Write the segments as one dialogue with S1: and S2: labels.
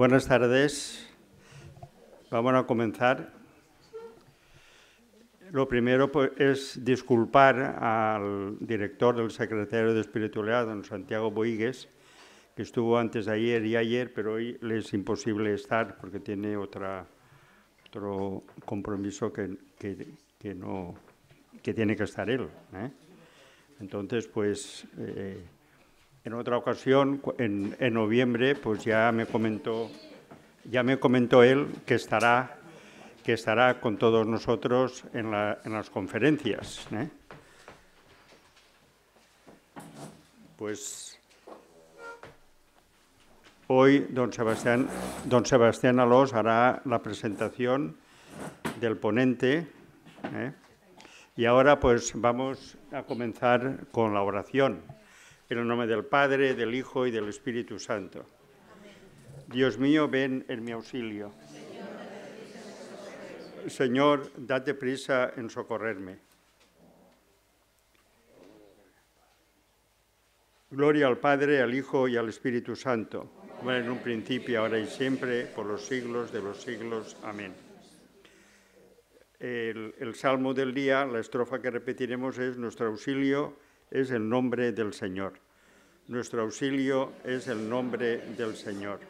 S1: Buenas tardes. Vamos a comenzar. Lo primero pues, es disculpar al director del secretario de Espiritualidad, don Santiago Boigues, que estuvo antes de ayer y ayer, pero hoy le es imposible estar porque tiene otra, otro compromiso que, no, que tiene que estar él. ¿eh? Entonces, pues eh, en otra ocasión, en, noviembre, pues ya me comentó, ya me comentó él que estará, que estará con todos nosotros en, las conferencias. ¿eh? Pues hoy don Sebastián, don Sebastián Alós hará la presentación del ponente. ¿eh? Y ahora pues vamos a comenzar con la oración. En el nombre del Padre, del Hijo y del Espíritu Santo. Dios mío, ven en mi auxilio. Señor, date prisa en socorrerme. Gloria al Padre, al Hijo y al Espíritu Santo, como en un principio, ahora y siempre, por los siglos de los siglos. Amén. El, el salmo del día, la estrofa que repetiremos es Nuestro auxilio es el nombre del Señor. Nuestro auxilio es el nombre del Señor.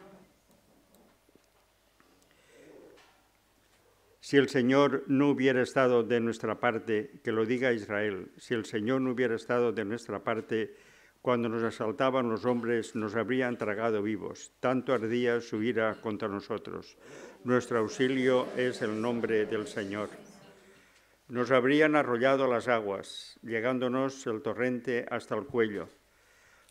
S1: Si el Señor no hubiera estado de nuestra parte, que lo diga Israel, si el Señor no hubiera estado de nuestra parte, cuando nos asaltaban los hombres nos habrían tragado vivos, tanto ardía su ira contra nosotros. Nuestro auxilio es el nombre del Señor. Nos habrían arrollado las aguas, llegándonos el torrente hasta el cuello.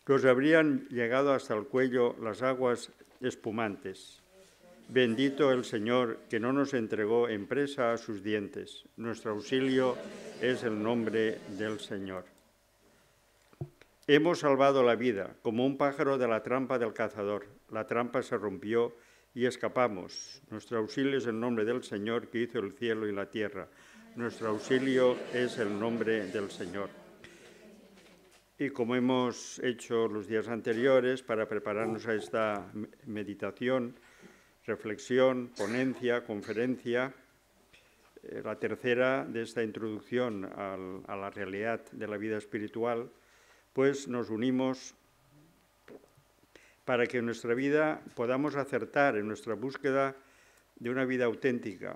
S1: Nos habrían llegado hasta el cuello las aguas espumantes. Bendito el Señor que no nos entregó en presa a sus dientes. Nuestro auxilio es el nombre del Señor. Hemos salvado la vida, como un pájaro de la trampa del cazador. La trampa se rompió y escapamos. Nuestro auxilio es el nombre del Señor que hizo el cielo y la tierra. Nuestro auxilio es el nombre del Señor. Y como hemos hecho los días anteriores para prepararnos a esta meditación, reflexión, ponencia, conferencia, eh, la tercera de esta introducción a la realidad de la vida espiritual, pues nos unimos para que en nuestra vida podamos acertar en nuestra búsqueda de una vida auténtica,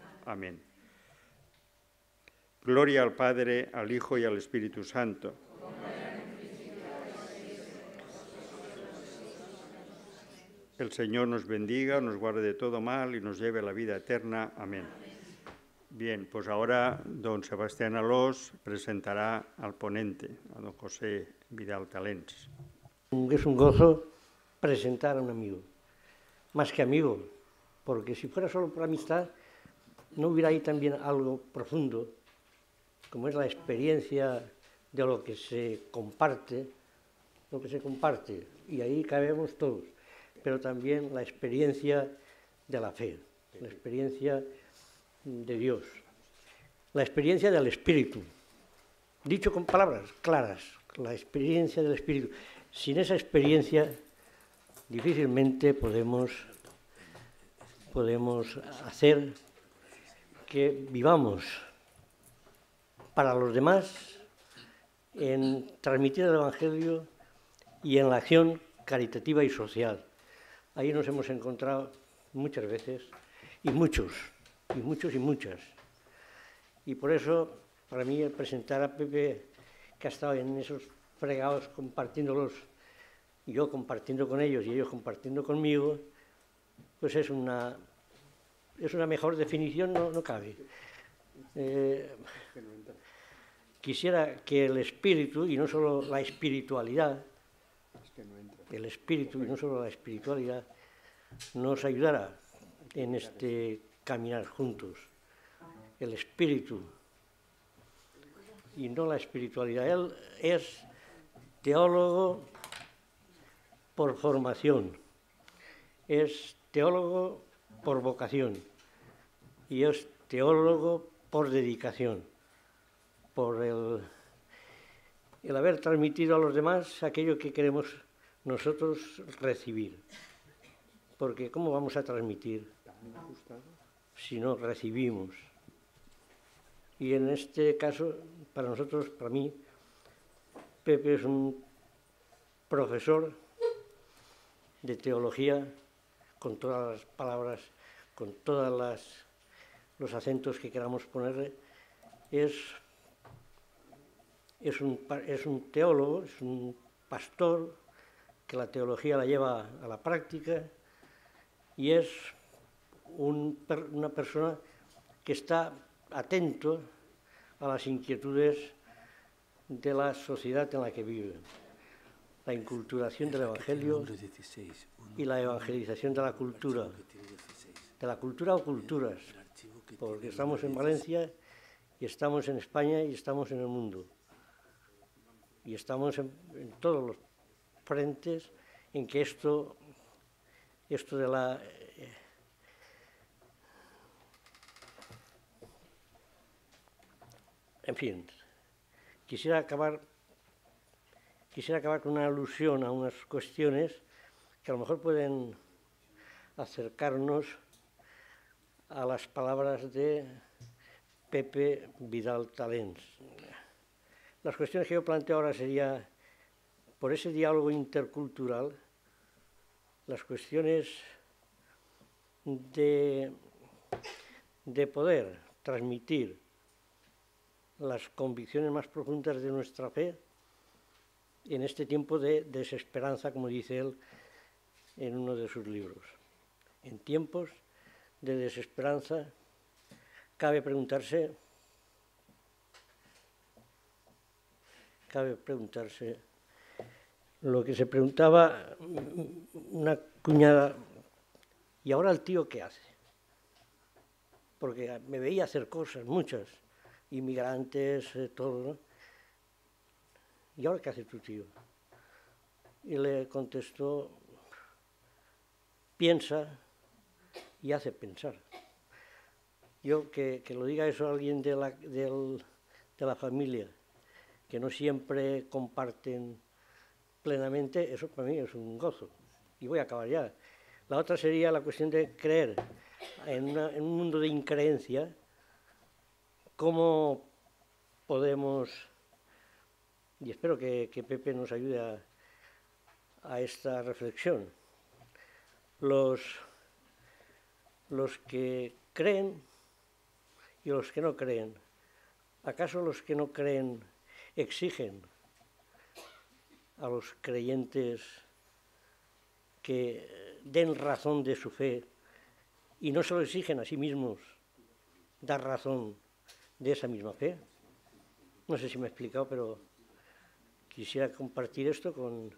S1: Amén. Gloria al Padre, al Hijo y al Espíritu Santo. El Señor nos bendiga, nos guarde de todo mal y nos lleve a la vida eterna. Amén. Bien, pues ahora don Sebastián Alós presentará al ponente, a don José
S2: Vidal Talens. Es un gozo presentar a un amigo, más que amigo, porque si fuera solo por amistad, ¿no hubiera ahí también algo profundo, como es la experiencia de lo que se comparte, lo que se comparte, y ahí cabemos todos, pero también la experiencia de la fe, la experiencia de Dios, la experiencia del Espíritu, dicho con palabras claras, la experiencia del Espíritu. Sin esa experiencia difícilmente podemos, podemos hacer que vivamos para los demás en transmitir el Evangelio y en la acción caritativa y social. Ahí nos hemos encontrado muchas veces y muchos, y muchos y muchas. Y por eso, para mí, presentar a Pepe, que ha estado en esos fregados compartiéndolos, yo compartiendo con ellos y ellos compartiendo conmigo, pues es una es una mejor definición, no, cabe. Eh, quisiera que el espíritu, y no solo la espiritualidad, el espíritu y no solo la espiritualidad, nos ayudara en este caminar juntos. El espíritu y no la espiritualidad. Él es teólogo por formación, es teólogo por vocación y es teólogo por dedicación, por el, el haber transmitido a los demás aquello que queremos nosotros recibir. Porque ¿cómo vamos a transmitir si no recibimos? Y en este caso, para nosotros, para mí, Pepe es un profesor de teología con todas las palabras, con todas las los acentos que queramos ponerle, es, es, un, es un teólogo, es un pastor que la teología la lleva a la práctica y es una persona que está atento a las inquietudes de la sociedad en la que vive. La inculturación del Evangelio y la evangelización de la cultura, de la cultura o culturas, porque estamos en Valencia y estamos en España y estamos en el mundo. Y estamos en, todos los frentes en que esto, esto de la... Eh, en fin, quisiera acabar, quisiera acabar con una alusión a unas cuestiones que a lo mejor pueden acercarnos a las palabras de Pepe Vidal Talens. Las cuestiones que yo planteo ahora sería, por ese diálogo intercultural, las cuestiones de, de poder transmitir las convicciones más profundas de nuestra fe en este tiempo de desesperanza, como dice él en uno de sus libros. En tiempos de desesperanza, cabe preguntarse, cabe preguntarse lo que se preguntaba una cuñada, ¿y ahora el tío qué hace? Porque me veía hacer cosas, muchas, inmigrantes, eh, todo, ¿Y ahora qué hace tu tío? Y le contestó, piensa, y hace pensar. Yo que, lo diga eso alguien de la, de la familia, que no siempre comparten plenamente, eso para mí es un gozo. Y voy a acabar ya. La otra sería la cuestión de creer en, un mundo de increencia, cómo podemos, y espero que, Pepe nos ayude a, a esta reflexión, los los que creen y los que no creen. ¿Acaso los que no creen exigen a los creyentes que den razón de su fe y no se lo exigen a sí mismos dar razón de esa misma fe? No sé si me he explicado, pero quisiera compartir esto con,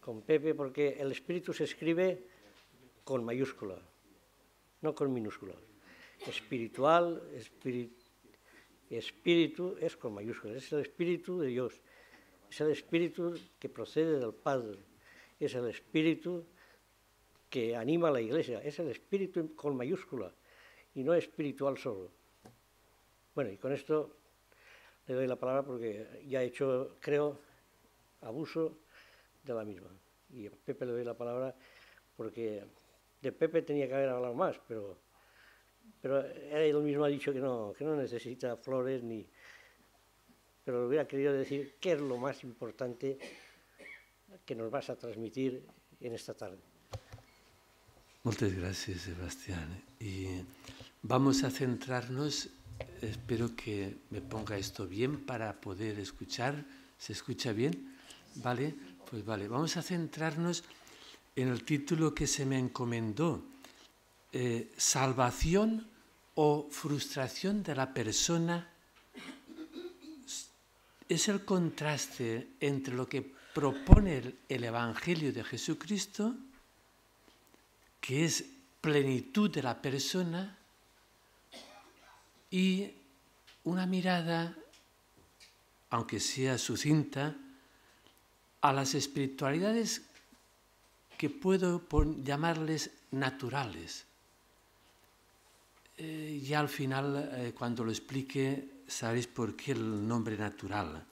S2: con Pepe porque el espíritu se escribe con mayúscula no con minúsculas. Espiritual, espíritu es con mayúsculas, es el espíritu de Dios, es el espíritu que procede del Padre, es el espíritu que anima a la iglesia, es el espíritu con mayúscula y no espiritual solo. Bueno, y con esto le doy la palabra porque ya he hecho, creo, abuso de la misma. Y a Pepe le doy la palabra porque de Pepe tenía que haber hablado más, pero, pero él mismo ha dicho que no, que no necesita flores ni... Pero hubiera querido decir qué es lo más importante que nos vas a transmitir en esta tarde.
S3: Muchas gracias, Sebastián. Y vamos a centrarnos, espero que me ponga esto bien para poder escuchar. ¿Se escucha bien? Vale, pues vale, vamos a centrarnos en el título que se me encomendó, eh, Salvación o frustración de la persona, es el contraste entre lo que propone el, el Evangelio de Jesucristo, que es plenitud de la persona, y una mirada, aunque sea sucinta, a las espiritualidades que puedo llamarles naturales. Eh, y al final, eh, cuando lo explique, sabéis por qué el nombre natural.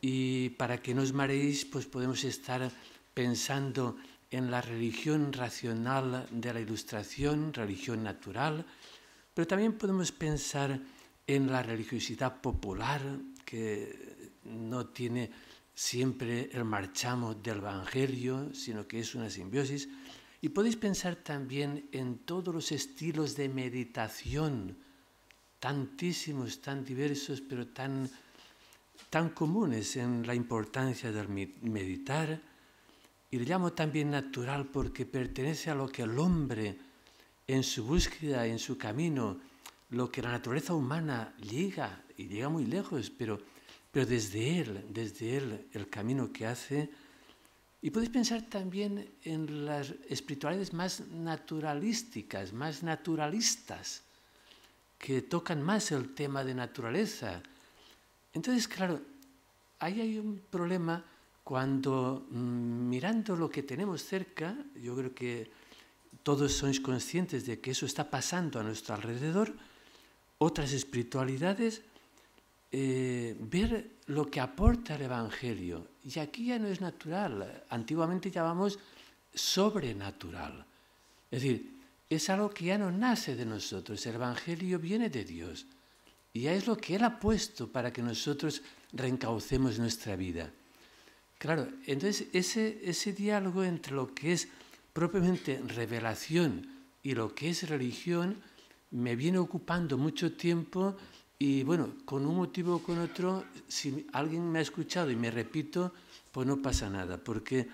S3: Y para que no os mareéis, pues podemos estar pensando en la religión racional de la ilustración, religión natural, pero también podemos pensar en la religiosidad popular, que no tiene siempre el marchamo del Evangelio, sino que es una simbiosis. Y podéis pensar también en todos los estilos de meditación, tantísimos, tan diversos, pero tan, tan comunes en la importancia del meditar. Y le llamo también natural porque pertenece a lo que el hombre, en su búsqueda, en su camino, lo que la naturaleza humana llega, y llega muy lejos, pero pero desde Él, desde Él, el camino que hace. Y podéis pensar también en las espiritualidades más naturalísticas, más naturalistas, que tocan más el tema de naturaleza. Entonces, claro, ahí hay un problema cuando mm, mirando lo que tenemos cerca, yo creo que todos sois conscientes de que eso está pasando a nuestro alrededor, otras espiritualidades eh, ver lo que aporta el Evangelio. Y aquí ya no es natural, antiguamente llamamos sobrenatural. Es decir, es algo que ya no nace de nosotros, el Evangelio viene de Dios. Y ya es lo que Él ha puesto para que nosotros reencaucemos nuestra vida. Claro, entonces ese, ese diálogo entre lo que es propiamente revelación y lo que es religión me viene ocupando mucho tiempo y bueno, con un motivo o con otro, si alguien me ha escuchado y me repito, pues no pasa nada, porque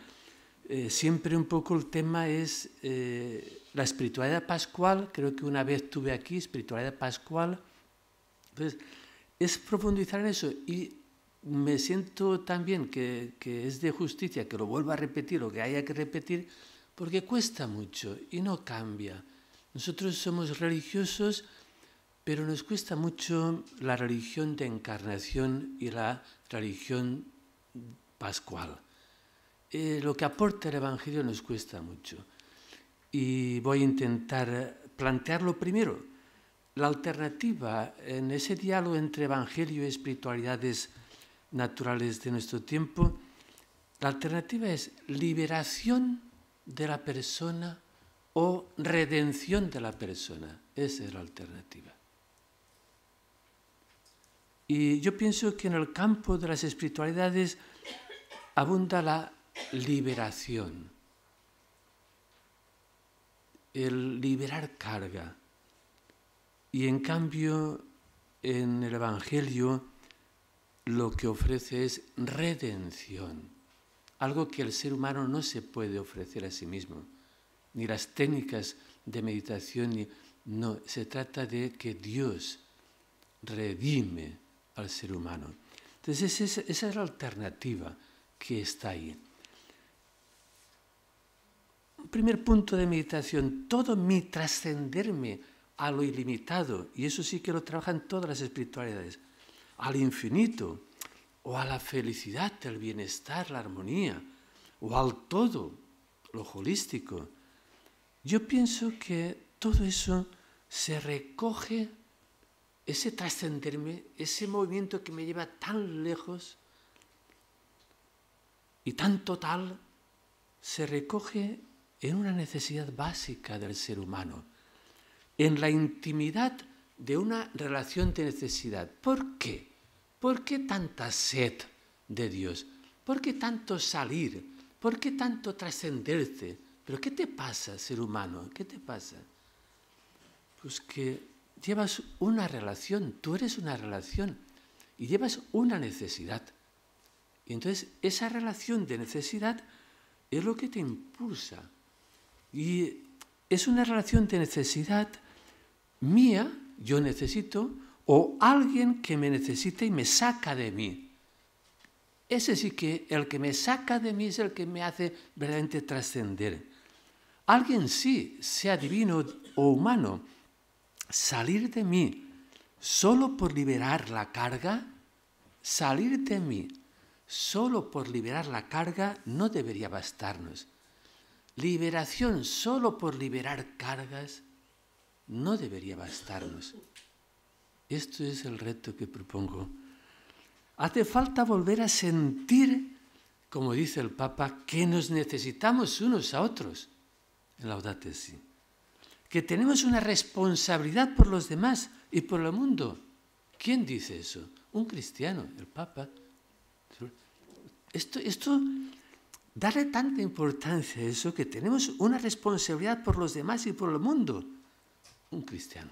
S3: eh, siempre un poco el tema es eh, la espiritualidad pascual, creo que una vez tuve aquí, espiritualidad pascual, entonces es profundizar en eso y me siento también que, que es de justicia que lo vuelva a repetir, o que haya que repetir, porque cuesta mucho y no cambia. Nosotros somos religiosos pero nos cuesta mucho la religión de encarnación y la religión pascual. Eh, lo que aporta el Evangelio nos cuesta mucho. Y voy a intentar plantearlo primero. La alternativa en ese diálogo entre Evangelio y espiritualidades naturales de nuestro tiempo, la alternativa es liberación de la persona o redención de la persona. Esa es la alternativa. Y yo pienso que en el campo de las espiritualidades abunda la liberación, el liberar carga. Y en cambio, en el Evangelio lo que ofrece es redención, algo que el ser humano no se puede ofrecer a sí mismo, ni las técnicas de meditación, ni, no, se trata de que Dios redime al ser humano. Entonces esa, es la alternativa que está ahí. Primer punto de meditación, todo mi trascenderme a lo ilimitado, y eso sí que lo trabajan todas las espiritualidades, al infinito, o a la felicidad, el bienestar, la armonía, o al todo, lo holístico. Yo pienso que todo eso se recoge ese trascenderme, ese movimiento que me lleva tan lejos y tan total, se recoge en una necesidad básica del ser humano, en la intimidad de una relación de necesidad. ¿Por qué? ¿Por qué tanta sed de Dios? ¿Por qué tanto salir? ¿Por qué tanto trascenderse? ¿Pero qué te pasa, ser humano? ¿Qué te pasa? Pues que llevas una relación, tú eres una relación y llevas una necesidad. Y entonces esa relación de necesidad es lo que te impulsa. Y es una relación de necesidad mía, yo necesito, o alguien que me necesita y me saca de mí. Ese sí que el que me saca de mí es el que me hace verdaderamente trascender. Alguien sí, sea divino o humano, salir de mí solo por liberar la carga, salir de mí solo por liberar la carga no debería bastarnos. Liberación solo por liberar cargas no debería bastarnos. Esto es el reto que propongo. Hace falta volver a sentir, como dice el Papa, que nos necesitamos unos a otros en Laudate Si que tenemos una responsabilidad por los demás y por el mundo. ¿Quién dice eso? Un cristiano, el Papa. Esto, esto, darle tanta importancia a eso que tenemos una responsabilidad por los demás y por el mundo. Un cristiano.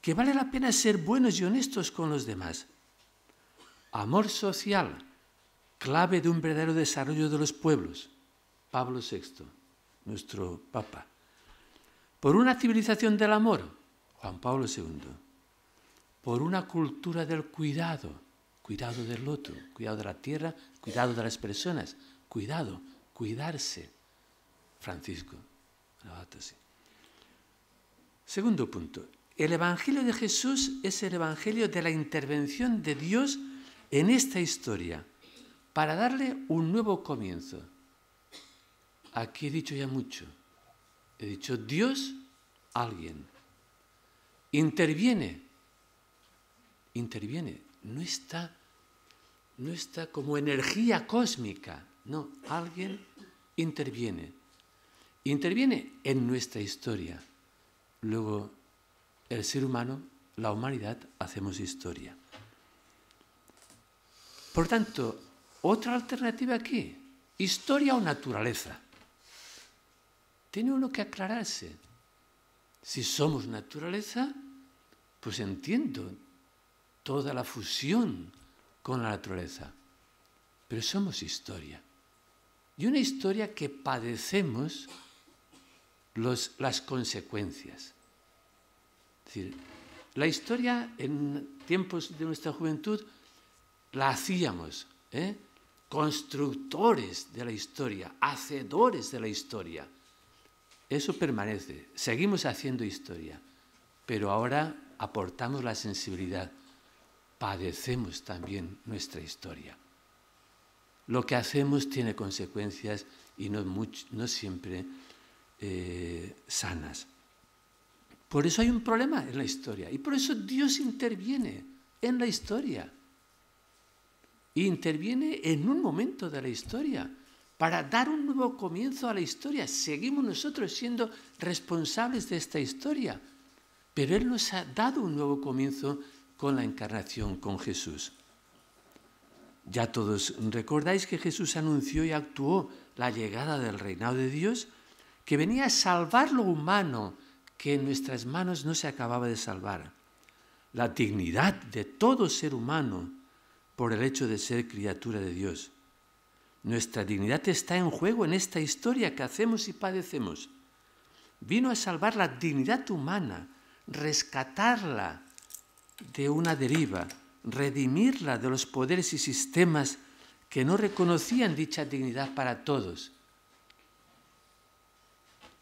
S3: Que vale la pena ser buenos y honestos con los demás. Amor social, clave de un verdadero desarrollo de los pueblos. Pablo VI, nuestro Papa por una civilización del amor, Juan Pablo II, por una cultura del cuidado, cuidado del otro, cuidado de la tierra, cuidado de las personas, cuidado, cuidarse, Francisco. Segundo punto, el Evangelio de Jesús es el Evangelio de la intervención de Dios en esta historia para darle un nuevo comienzo. Aquí he dicho ya mucho. He dicho, Dios, alguien, interviene, interviene, no está, no está como energía cósmica, no, alguien interviene, interviene en nuestra historia. Luego, el ser humano, la humanidad, hacemos historia. Por tanto, otra alternativa aquí, historia o naturaleza tiene uno que aclararse. Si somos naturaleza, pues entiendo toda la fusión con la naturaleza, pero somos historia. Y una historia que padecemos las consecuencias. la historia en tiempos de nuestra juventud la hacíamos, ¿eh? constructores de la historia, hacedores de la historia. Eso permanece. Seguimos haciendo historia, pero ahora aportamos la sensibilidad. Padecemos también nuestra historia. Lo que hacemos tiene consecuencias y no, siempre eh, sanas. Por eso hay un problema en la historia y por eso Dios interviene en la historia. interviene en un momento de la historia para dar un nuevo comienzo a la historia. Seguimos nosotros siendo responsables de esta historia, pero Él nos ha dado un nuevo comienzo con la encarnación, con Jesús. Ya todos recordáis que Jesús anunció y actuó la llegada del reinado de Dios, que venía a salvar lo humano que en nuestras manos no se acababa de salvar, la dignidad de todo ser humano por el hecho de ser criatura de Dios. Nuestra dignidad está en juego en esta historia que hacemos y padecemos. Vino a salvar la dignidad humana, rescatarla de una deriva, redimirla de los poderes y sistemas que no reconocían dicha dignidad para todos.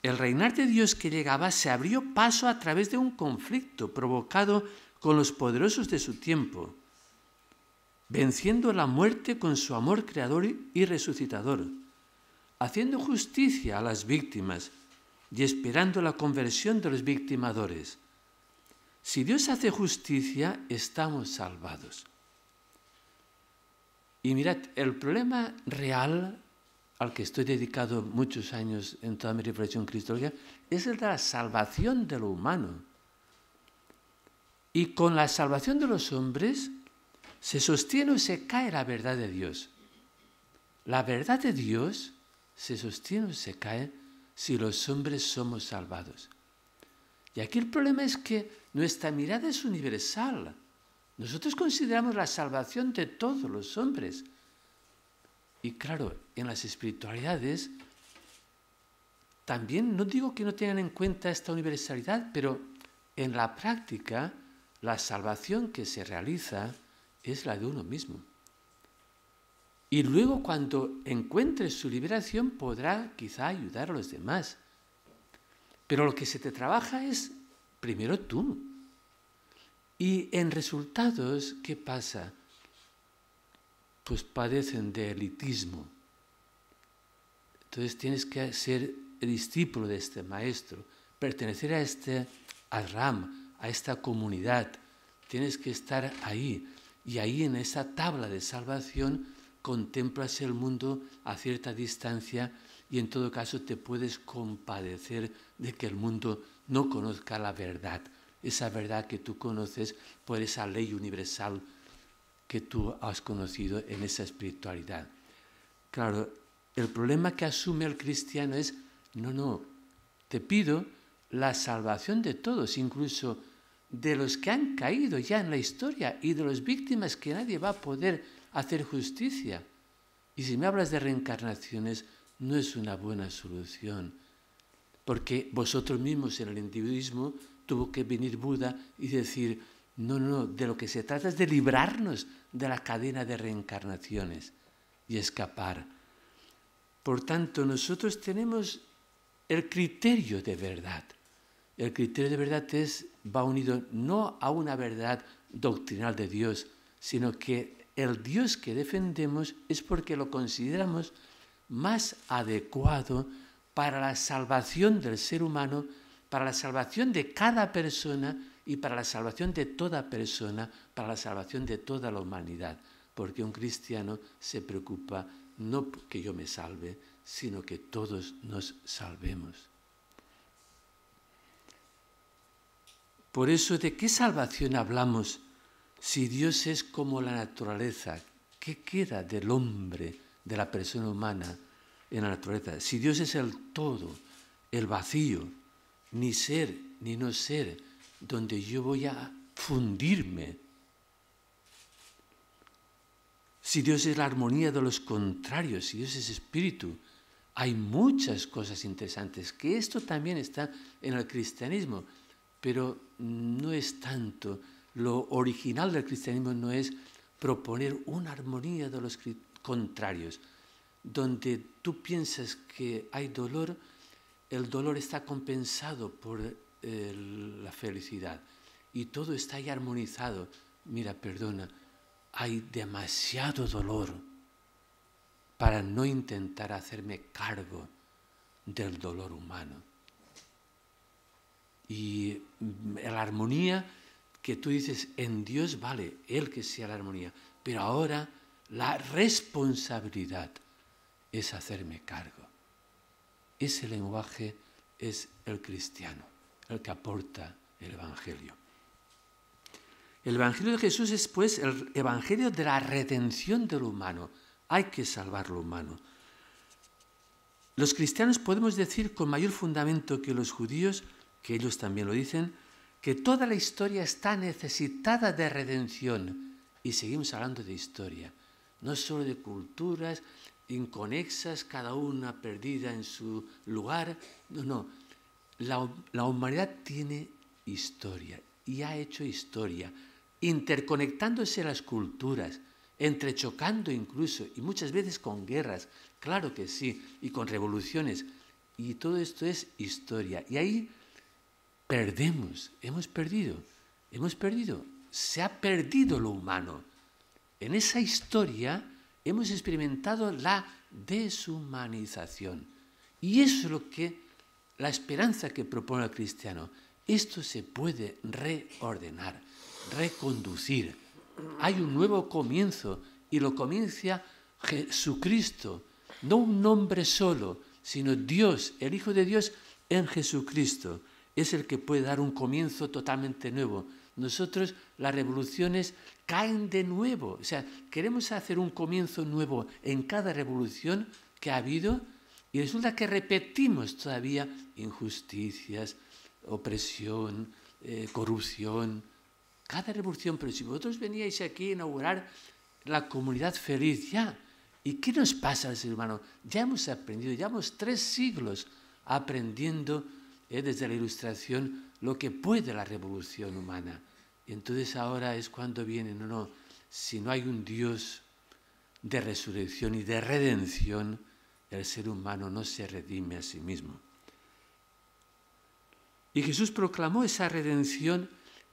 S3: El reinar de Dios que llegaba se abrió paso a través de un conflicto provocado con los poderosos de su tiempo, venciendo la muerte con su amor creador y resucitador, haciendo justicia a las víctimas y esperando la conversión de los victimadores. Si Dios hace justicia, estamos salvados. Y mirad, el problema real al que estoy dedicado muchos años en toda mi reflexión cristológica es el de la salvación de lo humano. Y con la salvación de los hombres, se sostiene o se cae la verdad de Dios. La verdad de Dios se sostiene o se cae si los hombres somos salvados. Y aquí el problema es que nuestra mirada es universal. Nosotros consideramos la salvación de todos los hombres. Y claro, en las espiritualidades también no digo que no tengan en cuenta esta universalidad, pero en la práctica la salvación que se realiza es la de uno mismo. Y luego cuando encuentres su liberación podrá quizá ayudar a los demás. Pero lo que se te trabaja es primero tú. Y en resultados, ¿qué pasa? Pues padecen de elitismo. Entonces tienes que ser discípulo de este maestro, pertenecer a este al RAM, a esta comunidad. Tienes que estar ahí, y ahí en esa tabla de salvación contemplas el mundo a cierta distancia y en todo caso te puedes compadecer de que el mundo no conozca la verdad, esa verdad que tú conoces por esa ley universal que tú has conocido en esa espiritualidad. Claro, el problema que asume el cristiano es, no, no, te pido la salvación de todos, incluso de los que han caído ya en la historia y de las víctimas que nadie va a poder hacer justicia. Y si me hablas de reencarnaciones, no es una buena solución, porque vosotros mismos en el individuismo tuvo que venir Buda y decir, no, no, de lo que se trata es de librarnos de la cadena de reencarnaciones y escapar. Por tanto, nosotros tenemos el criterio de verdad. El criterio de verdad es va unido no a una verdad doctrinal de Dios, sino que el Dios que defendemos es porque lo consideramos más adecuado para la salvación del ser humano, para la salvación de cada persona y para la salvación de toda persona, para la salvación de toda la humanidad. Porque un cristiano se preocupa no que yo me salve, sino que todos nos salvemos. Por eso, ¿de qué salvación hablamos si Dios es como la naturaleza? ¿Qué queda del hombre, de la persona humana en la naturaleza? Si Dios es el todo, el vacío, ni ser ni no ser, donde yo voy a fundirme. Si Dios es la armonía de los contrarios, si Dios es espíritu, hay muchas cosas interesantes, que esto también está en el cristianismo pero no es tanto. Lo original del cristianismo no es proponer una armonía de los contrarios, donde tú piensas que hay dolor, el dolor está compensado por la felicidad y todo está ahí armonizado. Mira, perdona, hay demasiado dolor para no intentar hacerme cargo del dolor humano y mm, la armonía que tú dices, en Dios vale, Él que sea la armonía, pero ahora la responsabilidad es hacerme cargo. Ese lenguaje es el cristiano, el que aporta el Evangelio. El Evangelio de Jesús es pues el Evangelio de la redención del lo humano. Hay que salvar lo humano. Los cristianos podemos decir con mayor fundamento que los judíos que ellos también lo dicen, que toda la historia está necesitada de redención. Y seguimos hablando de historia, no solo de culturas inconexas, cada una perdida en su lugar. No, no. La, la humanidad tiene historia y ha hecho historia, interconectándose las culturas, entrechocando incluso, y muchas veces con guerras, claro que sí, y con revoluciones. Y todo esto es historia. Y ahí perdemos, hemos perdido, hemos perdido, se ha perdido lo humano. En esa historia hemos experimentado la deshumanización. Y eso es lo que la esperanza que propone el cristiano. Esto se puede reordenar, reconducir. Hay un nuevo comienzo y lo comienza Jesucristo, no un nombre solo, sino Dios, el Hijo de Dios en Jesucristo es el que puede dar un comienzo totalmente nuevo. Nosotros las revoluciones caen de nuevo. O sea, queremos hacer un comienzo nuevo en cada revolución que ha habido y resulta que repetimos todavía injusticias, opresión, eh, corrupción. Cada revolución, pero si vosotros veníais aquí a inaugurar la comunidad feliz ya, ¿y qué nos pasa hermano? Ya hemos aprendido, llevamos tres siglos aprendiendo desde la ilustración lo que puede la revolución humana. Entonces ahora es cuando viene, no, no, si no hay un Dios de resurrección y de redención, el ser humano no se redime a sí mismo. Y Jesús proclamó esa redención,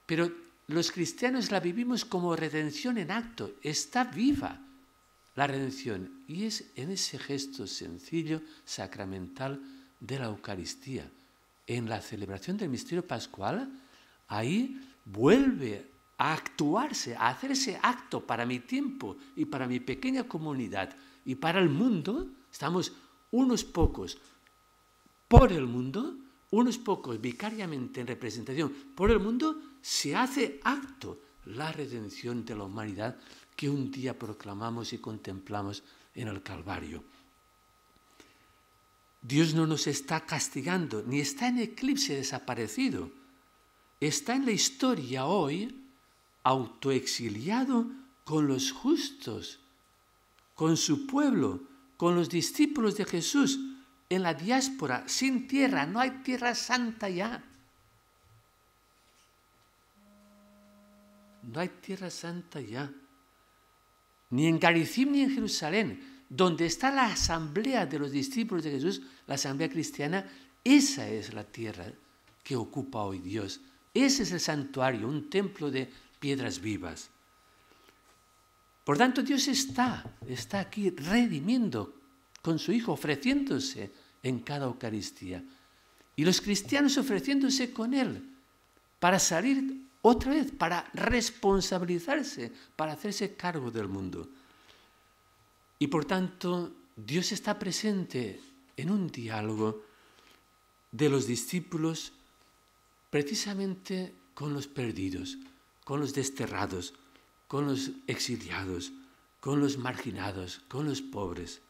S3: pero los cristianos la vivimos como redención en acto, está viva la redención y es en ese gesto sencillo, sacramental de la Eucaristía en la celebración del misterio pascual, ahí vuelve a actuarse, a hacer ese acto para mi tiempo y para mi pequeña comunidad y para el mundo. Estamos unos pocos por el mundo, unos pocos vicariamente en representación por el mundo, se hace acto la redención de la humanidad que un día proclamamos y contemplamos en el Calvario. Dios no nos está castigando, ni está en eclipse desaparecido. Está en la historia hoy autoexiliado con los justos, con su pueblo, con los discípulos de Jesús, en la diáspora, sin tierra, no hay tierra santa ya. No hay tierra santa ya. Ni en Garicim ni en Jerusalén donde está la asamblea de los discípulos de Jesús, la asamblea cristiana, esa es la tierra que ocupa hoy Dios. Ese es el santuario, un templo de piedras vivas. Por tanto, Dios está, está aquí redimiendo con su Hijo, ofreciéndose en cada Eucaristía. Y los cristianos ofreciéndose con Él para salir otra vez, para responsabilizarse, para hacerse cargo del mundo. Y por tanto, Dios está presente en un diálogo de los discípulos precisamente con los perdidos, con los desterrados, con los exiliados, con los marginados, con los pobres.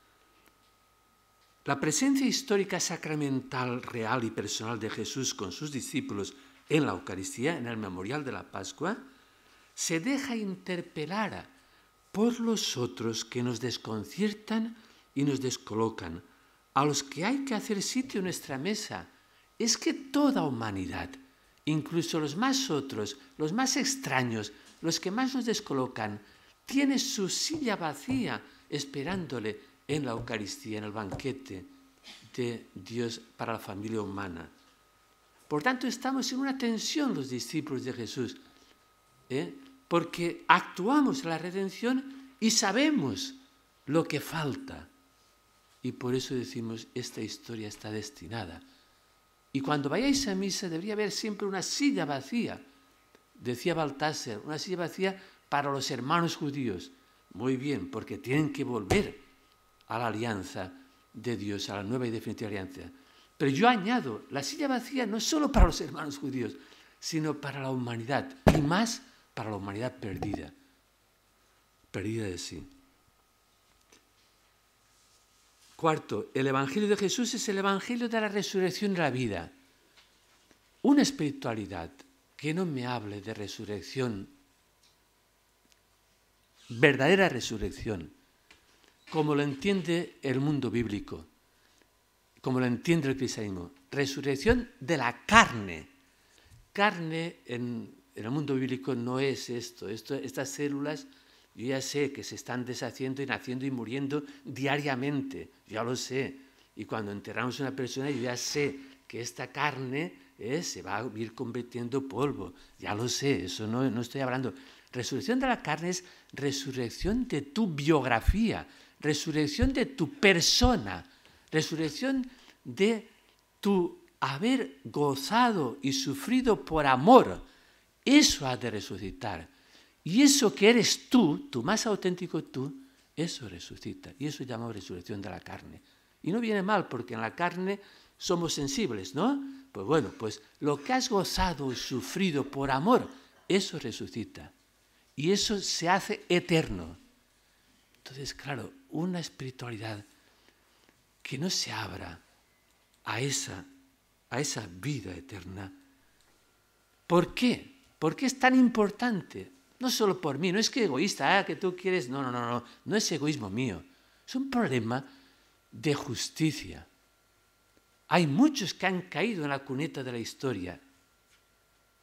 S3: La presencia histórica sacramental, real y personal de Jesús con sus discípulos en la Eucaristía, en el memorial de la Pascua, se deja interpelar por los otros que nos desconciertan y nos descolocan, a los que hay que hacer sitio en nuestra mesa. Es que toda humanidad, incluso los más otros, los más extraños, los que más nos descolocan, tiene su silla vacía esperándole en la Eucaristía, en el banquete de Dios para la familia humana. Por tanto, estamos en una tensión los discípulos de Jesús. ¿eh? porque actuamos en la redención y sabemos lo que falta. Y por eso decimos, esta historia está destinada. Y cuando vayáis a misa debería haber siempre una silla vacía, decía Baltasar, una silla vacía para los hermanos judíos. Muy bien, porque tienen que volver a la alianza de Dios, a la nueva y definitiva alianza. Pero yo añado, la silla vacía no solo para los hermanos judíos, sino para la humanidad, y más para la humanidad perdida, perdida de sí. Cuarto, el Evangelio de Jesús es el Evangelio de la resurrección de la vida. Una espiritualidad que no me hable de resurrección, verdadera resurrección, como lo entiende el mundo bíblico, como lo entiende el cristianismo, resurrección de la carne. Carne en en el mundo bíblico no es esto. esto. Estas células, yo ya sé que se están deshaciendo y naciendo y muriendo diariamente, ya lo sé. Y cuando enterramos a una persona, yo ya sé que esta carne eh, se va a ir convirtiendo polvo, ya lo sé, eso no, no estoy hablando. Resurrección de la carne es resurrección de tu biografía, resurrección de tu persona, resurrección de tu haber gozado y sufrido por amor eso ha de resucitar. Y eso que eres tú, tu más auténtico tú, eso resucita. Y eso llama resurrección de la carne. Y no viene mal, porque en la carne somos sensibles, ¿no? Pues bueno, pues lo que has gozado y sufrido por amor, eso resucita. Y eso se hace eterno. Entonces, claro, una espiritualidad que no se abra a esa, a esa vida eterna. ¿Por qué? ¿Por qué es tan importante? No solo por mí, no es que egoísta, ah, que tú quieres, no, no, no, no, no es egoísmo mío, es un problema de justicia. Hay muchos que han caído en la cuneta de la historia.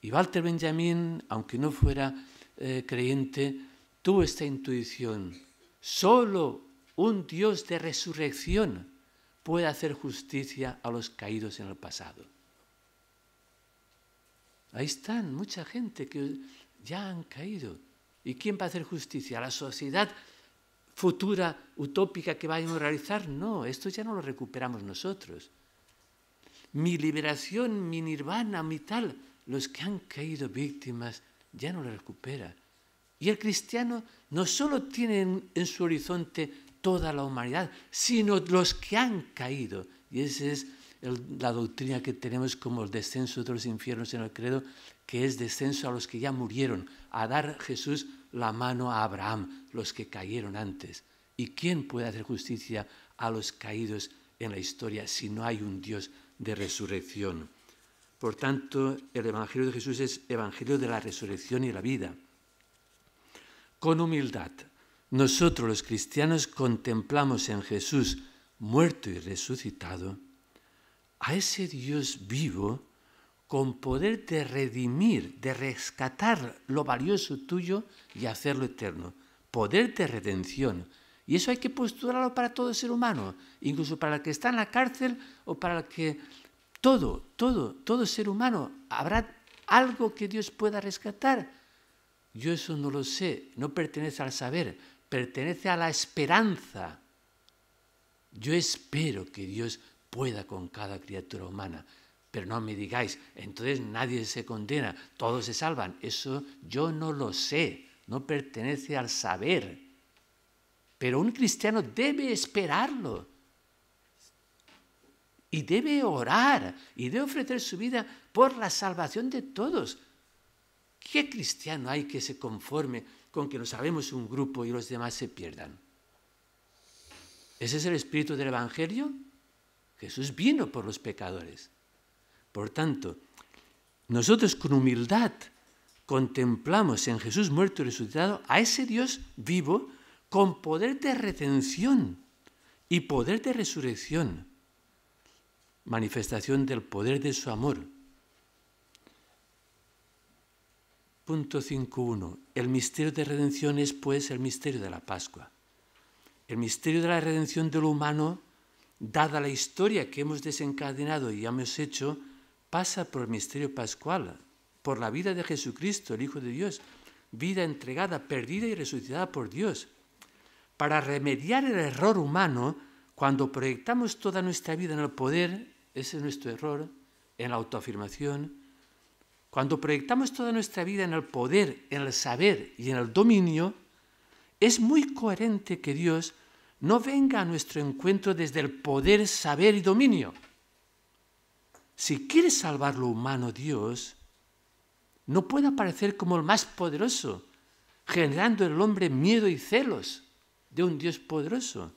S3: Y Walter Benjamin, aunque no fuera eh, creyente, tuvo esta intuición. Solo un Dios de resurrección puede hacer justicia a los caídos en el pasado. Ahí están, mucha gente que ya han caído. ¿Y quién va a hacer justicia? a ¿La sociedad futura, utópica que va a realizar? No, esto ya no lo recuperamos nosotros. Mi liberación, mi nirvana, mi tal, los que han caído víctimas ya no lo recupera. Y el cristiano no solo tiene en su horizonte toda la humanidad, sino los que han caído. Y ese es la doctrina que tenemos como el descenso de los infiernos en el credo, que es descenso a los que ya murieron, a dar Jesús la mano a Abraham, los que cayeron antes. ¿Y quién puede hacer justicia a los caídos en la historia si no hay un Dios de resurrección? Por tanto, el Evangelio de Jesús es Evangelio de la resurrección y la vida. Con humildad, nosotros los cristianos contemplamos en Jesús, muerto y resucitado, a ese Dios vivo con poder de redimir, de rescatar lo valioso tuyo y hacerlo eterno. Poder de redención. Y eso hay que postularlo para todo ser humano, incluso para el que está en la cárcel o para el que todo, todo, todo ser humano habrá algo que Dios pueda rescatar. Yo eso no lo sé, no pertenece al saber, pertenece a la esperanza. Yo espero que Dios pueda con cada criatura humana. Pero no me digáis, entonces nadie se condena, todos se salvan. Eso yo no lo sé, no pertenece al saber. Pero un cristiano debe esperarlo y debe orar y debe ofrecer su vida por la salvación de todos. ¿Qué cristiano hay que se conforme con que nos sabemos un grupo y los demás se pierdan? ¿Ese es el espíritu del Evangelio? Jesús vino por los pecadores. Por tanto, nosotros con humildad contemplamos en Jesús muerto y resucitado a ese Dios vivo con poder de redención y poder de resurrección, manifestación del poder de su amor. Punto 5.1. El misterio de redención es pues el misterio de la Pascua. El misterio de la redención de lo humano dada la historia que hemos desencadenado y hemos hecho, pasa por el misterio pascual, por la vida de Jesucristo, el Hijo de Dios, vida entregada, perdida y resucitada por Dios. Para remediar el error humano, cuando proyectamos toda nuestra vida en el poder, ese es nuestro error, en la autoafirmación, cuando proyectamos toda nuestra vida en el poder, en el saber y en el dominio, es muy coherente que Dios no venga a nuestro encuentro desde el poder, saber y dominio. Si quiere salvar lo humano Dios, no puede aparecer como el más poderoso, generando en el hombre miedo y celos de un Dios poderoso.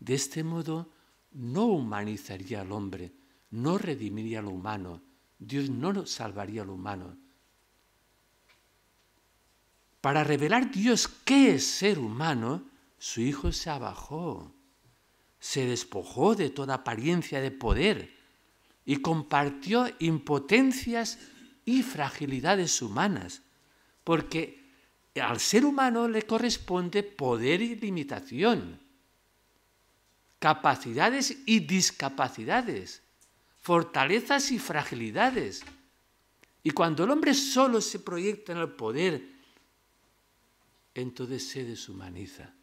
S3: De este modo, no humanizaría al hombre, no redimiría lo humano, Dios no salvaría a lo humano. Para revelar Dios qué es ser humano, su hijo se abajó, se despojó de toda apariencia de poder y compartió impotencias y fragilidades humanas, porque al ser humano le corresponde poder y limitación, capacidades y discapacidades, fortalezas y fragilidades. Y cuando el hombre solo se proyecta en el poder, entonces se deshumaniza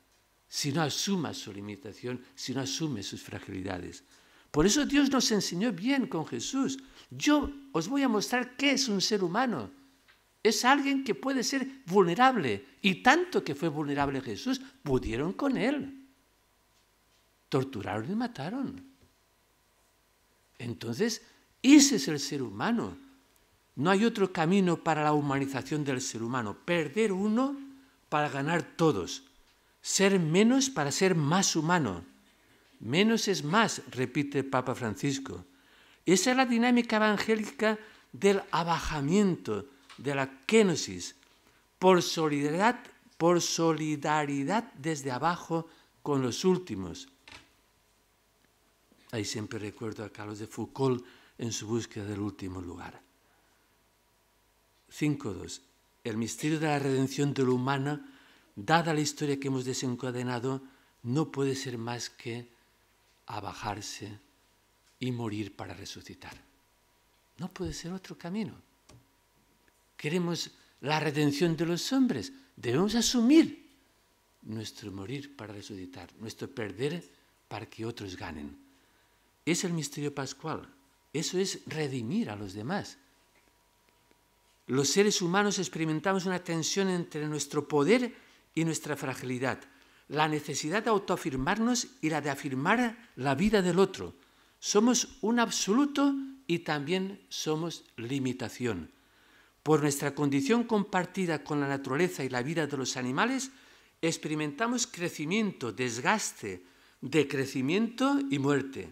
S3: si no asuma su limitación, si no asume sus fragilidades. Por eso Dios nos enseñó bien con Jesús. Yo os voy a mostrar qué es un ser humano. Es alguien que puede ser vulnerable. Y tanto que fue vulnerable Jesús, pudieron con él. Torturaron y mataron. Entonces, ese es el ser humano. No hay otro camino para la humanización del ser humano. Perder uno para ganar todos ser menos para ser más humano. Menos es más, repite Papa Francisco. Esa es la dinámica evangélica del abajamiento, de la kenosis, por solidaridad, por solidaridad desde abajo con los últimos. Ahí siempre recuerdo a Carlos de Foucault en su búsqueda del último lugar. 5.2. El misterio de la redención del humano dada la historia que hemos desencadenado, no puede ser más que abajarse y morir para resucitar. No puede ser otro camino. Queremos la redención de los hombres. Debemos asumir nuestro morir para resucitar, nuestro perder para que otros ganen. Es el misterio pascual. Eso es redimir a los demás. Los seres humanos experimentamos una tensión entre nuestro poder y nuestra fragilidad, la necesidad de autoafirmarnos y la de afirmar la vida del otro. Somos un absoluto y también somos limitación. Por nuestra condición compartida con la naturaleza y la vida de los animales, experimentamos crecimiento, desgaste, decrecimiento y muerte.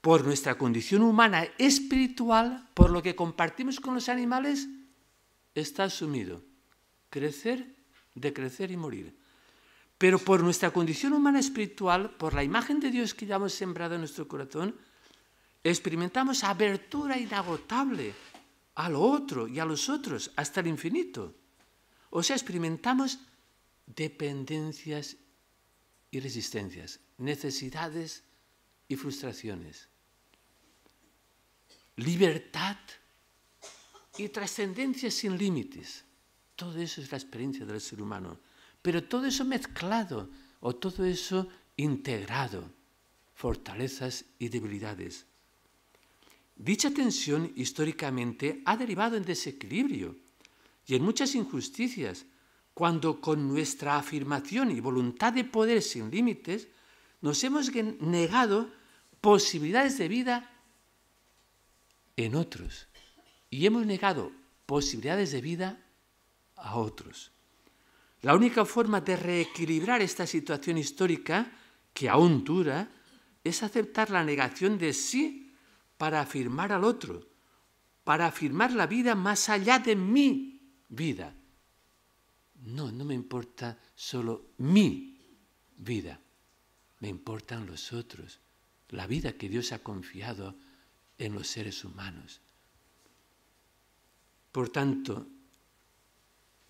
S3: Por nuestra condición humana espiritual, por lo que compartimos con los animales, está asumido crecer de crecer y morir. Pero por nuestra condición humana espiritual, por la imagen de Dios que ya hemos sembrado en nuestro corazón, experimentamos abertura inagotable a lo otro y a los otros, hasta el infinito. O sea, experimentamos dependencias y resistencias, necesidades y frustraciones, libertad y trascendencia sin límites. Todo eso es la experiencia del ser humano. Pero todo eso mezclado o todo eso integrado. Fortalezas y debilidades. Dicha tensión históricamente ha derivado en desequilibrio y en muchas injusticias, cuando con nuestra afirmación y voluntad de poder sin límites nos hemos negado posibilidades de vida en otros y hemos negado posibilidades de vida a otros. La única forma de reequilibrar esta situación histórica, que aún dura, es aceptar la negación de sí para afirmar al otro, para afirmar la vida más allá de mi vida. No, no me importa solo mi vida, me importan los otros, la vida que Dios ha confiado en los seres humanos. Por tanto,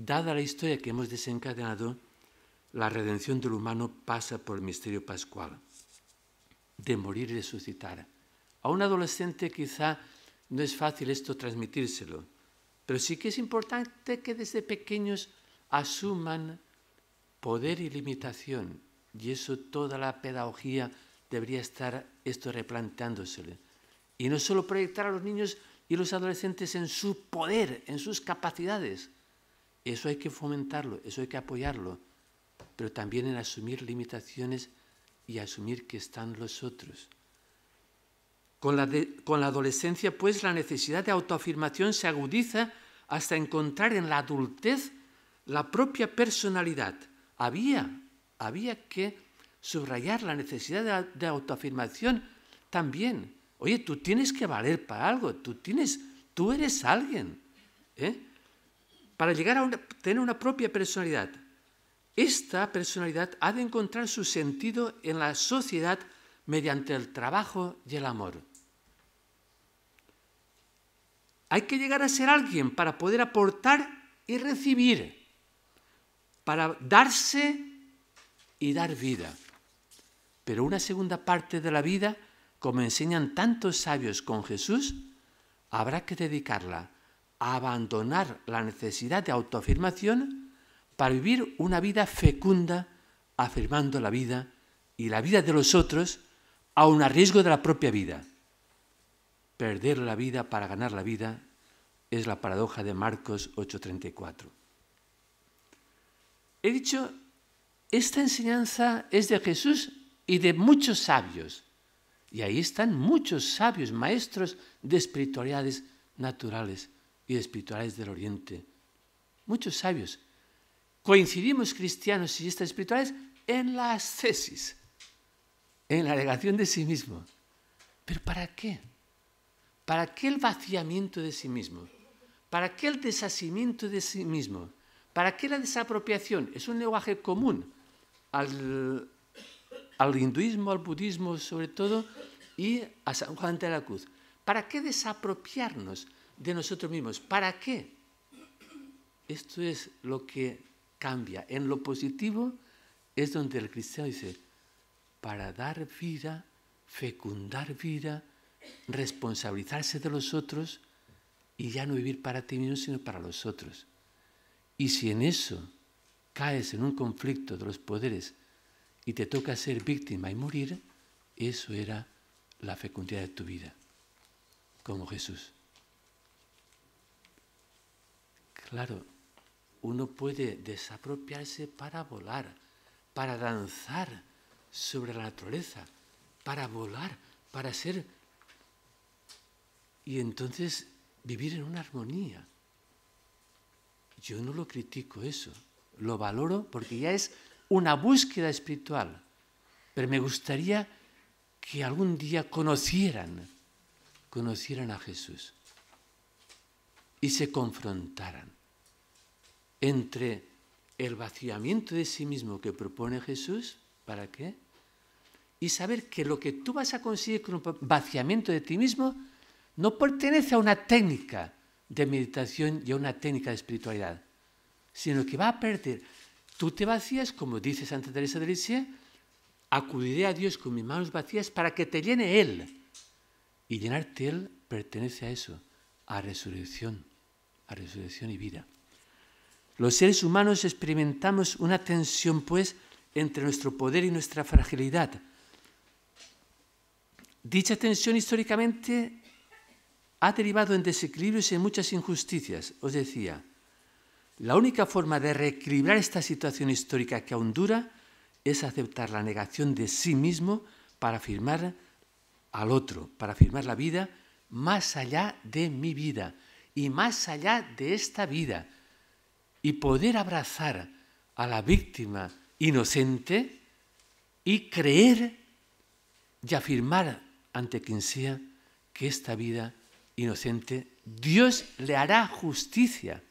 S3: Dada la historia que hemos desencadenado, la redención del humano pasa por el misterio pascual, de morir y resucitar. A un adolescente quizá no es fácil esto transmitírselo, pero sí que es importante que desde pequeños asuman poder y limitación, y eso toda la pedagogía debería estar esto replanteándosele. Y no solo proyectar a los niños y los adolescentes en su poder, en sus capacidades, eso hay que fomentarlo, eso hay que apoyarlo, pero también en asumir limitaciones y asumir que están los otros. Con la, adolescencia, pues, la necesidad de autoafirmación se agudiza hasta encontrar en la adultez la propia personalidad. Había, había que subrayar la necesidad de, de autoafirmación también. Oye, tú tienes que valer para algo, tú tienes, tú eres alguien. ¿eh? para llegar a tener una propia personalidad. Esta personalidad ha de encontrar su sentido en la sociedad mediante el trabajo y el amor. Hay que llegar a ser alguien para poder aportar y recibir, para darse y dar vida. Pero una segunda parte de la vida, como enseñan tantos sabios con Jesús, habrá que dedicarla a abandonar la necesidad de autoafirmación para vivir una vida fecunda, afirmando la vida y la vida de los otros, a un riesgo de la propia vida. Perder la vida para ganar la vida es la paradoja de Marcos 8:34. He dicho, esta enseñanza es de Jesús y de muchos sabios. Y ahí están muchos sabios, maestros de espiritualidades naturales y espirituales del Oriente. Muchos sabios. Coincidimos cristianos y estas espirituales en las tesis, en la negación de sí mismo. ¿Pero para qué? ¿Para qué el vaciamiento de sí mismo? ¿Para qué el desasimiento de sí mismo? ¿Para qué la desapropiación? Es un lenguaje común al, al hinduismo, al budismo sobre todo, y a San Juan de la Cruz. ¿Para qué desapropiarnos? de nosotros mismos. ¿Para qué? Esto es lo que cambia. En lo positivo es donde el cristiano dice, para dar vida, fecundar vida, responsabilizarse de los otros y ya no vivir para ti mismo, sino para los otros. Y si en eso caes en un conflicto de los poderes y te toca ser víctima y morir, eso era la fecundidad de tu vida, como Jesús. Claro, uno puede desapropiarse para volar, para danzar sobre la naturaleza, para volar, para ser y entonces vivir en una armonía. Yo no lo critico eso, lo valoro porque ya es una búsqueda espiritual, pero me gustaría que algún día conocieran, conocieran a Jesús y se confrontaran entre el vaciamiento de sí mismo que propone Jesús, ¿para qué? Y saber que lo que tú vas a conseguir con un vaciamiento de ti mismo no pertenece a una técnica de meditación y a una técnica de espiritualidad, sino que va a perder. Tú te vacías, como dice Santa Teresa de Lisieux, acudiré a Dios con mis manos vacías para que te llene Él. Y llenarte Él pertenece a eso, a resurrección, a resurrección y vida. Los seres humanos experimentamos una tensión, pues, entre nuestro poder y nuestra fragilidad. Dicha tensión históricamente ha derivado en desequilibrios y en muchas injusticias. Os decía, la única forma de reequilibrar esta situación histórica que aún dura es aceptar la negación de sí mismo para afirmar al otro, para afirmar la vida más allá de mi vida y más allá de esta vida y poder abrazar a la víctima inocente y creer y afirmar ante quien sea que esta vida inocente Dios le hará justicia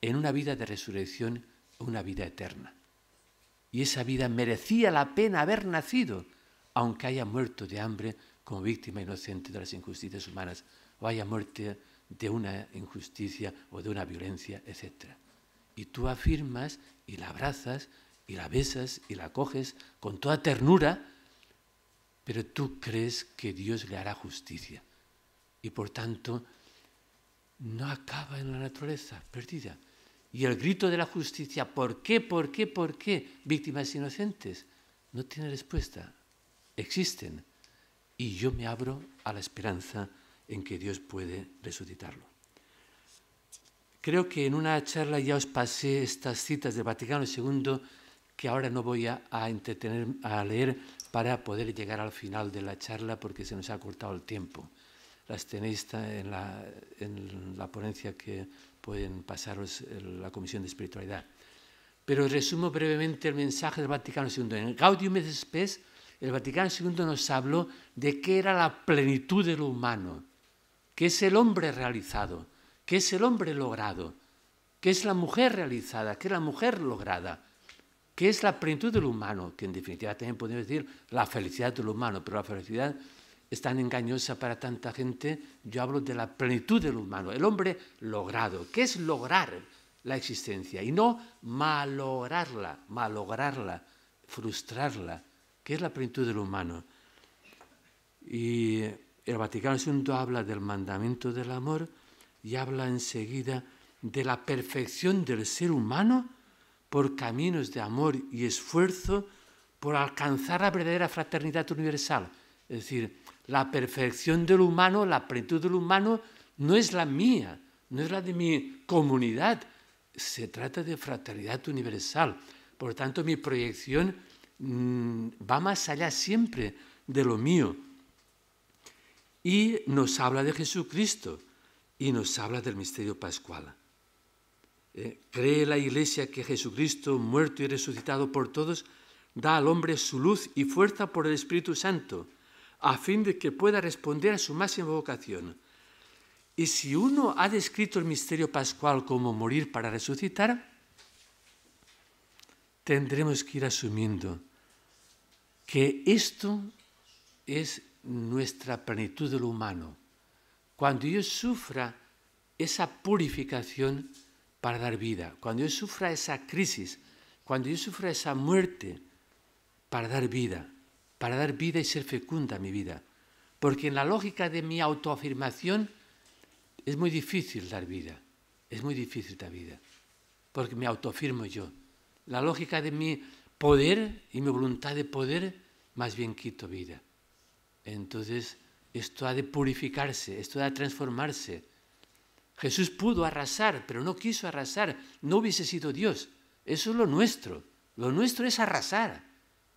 S3: en una vida de resurrección una vida eterna. Y esa vida merecía la pena haber nacido, aunque haya muerto de hambre como víctima inocente de las injusticias humanas, o haya muerte de una injusticia o de una violencia, etc y tú afirmas y la abrazas y la besas y la coges con toda ternura, pero tú crees que Dios le hará justicia. Y por tanto, no acaba en la naturaleza perdida. Y el grito de la justicia, ¿por qué, por qué, por qué? Víctimas inocentes, no tiene respuesta. Existen. Y yo me abro a la esperanza en que Dios puede resucitarlo. Creo que en una charla ya os pasé estas citas del Vaticano II que ahora no voy a, entretener a leer para poder llegar al final de la charla porque se nos ha cortado el tiempo. Las tenéis en la, en la ponencia que pueden pasaros en eh, la Comisión de Espiritualidad. Pero resumo brevemente el mensaje del Vaticano II. En Gaudium et Spes, el Vaticano II nos habló de qué era la plenitud del humano, que es el hombre realizado Qué es el hombre logrado, que es la mujer realizada, que es la mujer lograda, que es la plenitud del humano, que en definitiva también podemos decir la felicidad del humano, pero la felicidad es tan engañosa para tanta gente, yo hablo de la plenitud del humano, el hombre logrado, qué es lograr la existencia y no malograrla, malograrla, frustrarla, Qué es la plenitud del humano. Y el Vaticano II habla del mandamiento del amor, y habla enseguida de la perfección del ser humano por caminos de amor y esfuerzo por alcanzar la verdadera fraternidad universal. Es decir, la perfección del humano, la plenitud del humano, no es la mía, no es la de mi comunidad, se trata de fraternidad universal. Por tanto, mi proyección mm, va más allá siempre de lo mío. Y nos habla de Jesucristo, y nos habla del misterio pascual. Eh, cree la Iglesia que Jesucristo, muerto y resucitado por todos, da al hombre su luz y fuerza por el Espíritu Santo, a fin de que pueda responder a su máxima vocación. Y si uno ha descrito el misterio pascual como morir para resucitar, tendremos que ir asumiendo que esto es nuestra plenitud de lo humano cuando yo sufra esa purificación para dar vida, cuando yo sufra esa crisis, cuando yo sufra esa muerte para dar vida, para dar vida y ser fecunda mi vida. Porque en la lógica de mi autoafirmación es muy difícil dar vida, es muy difícil dar vida, porque me autoafirmo yo. La lógica de mi poder y mi voluntad de poder, más bien quito vida. Entonces, esto ha de purificarse, esto ha de transformarse. Jesús pudo arrasar, pero no quiso arrasar, no hubiese sido Dios. Eso es lo nuestro. Lo nuestro es arrasar.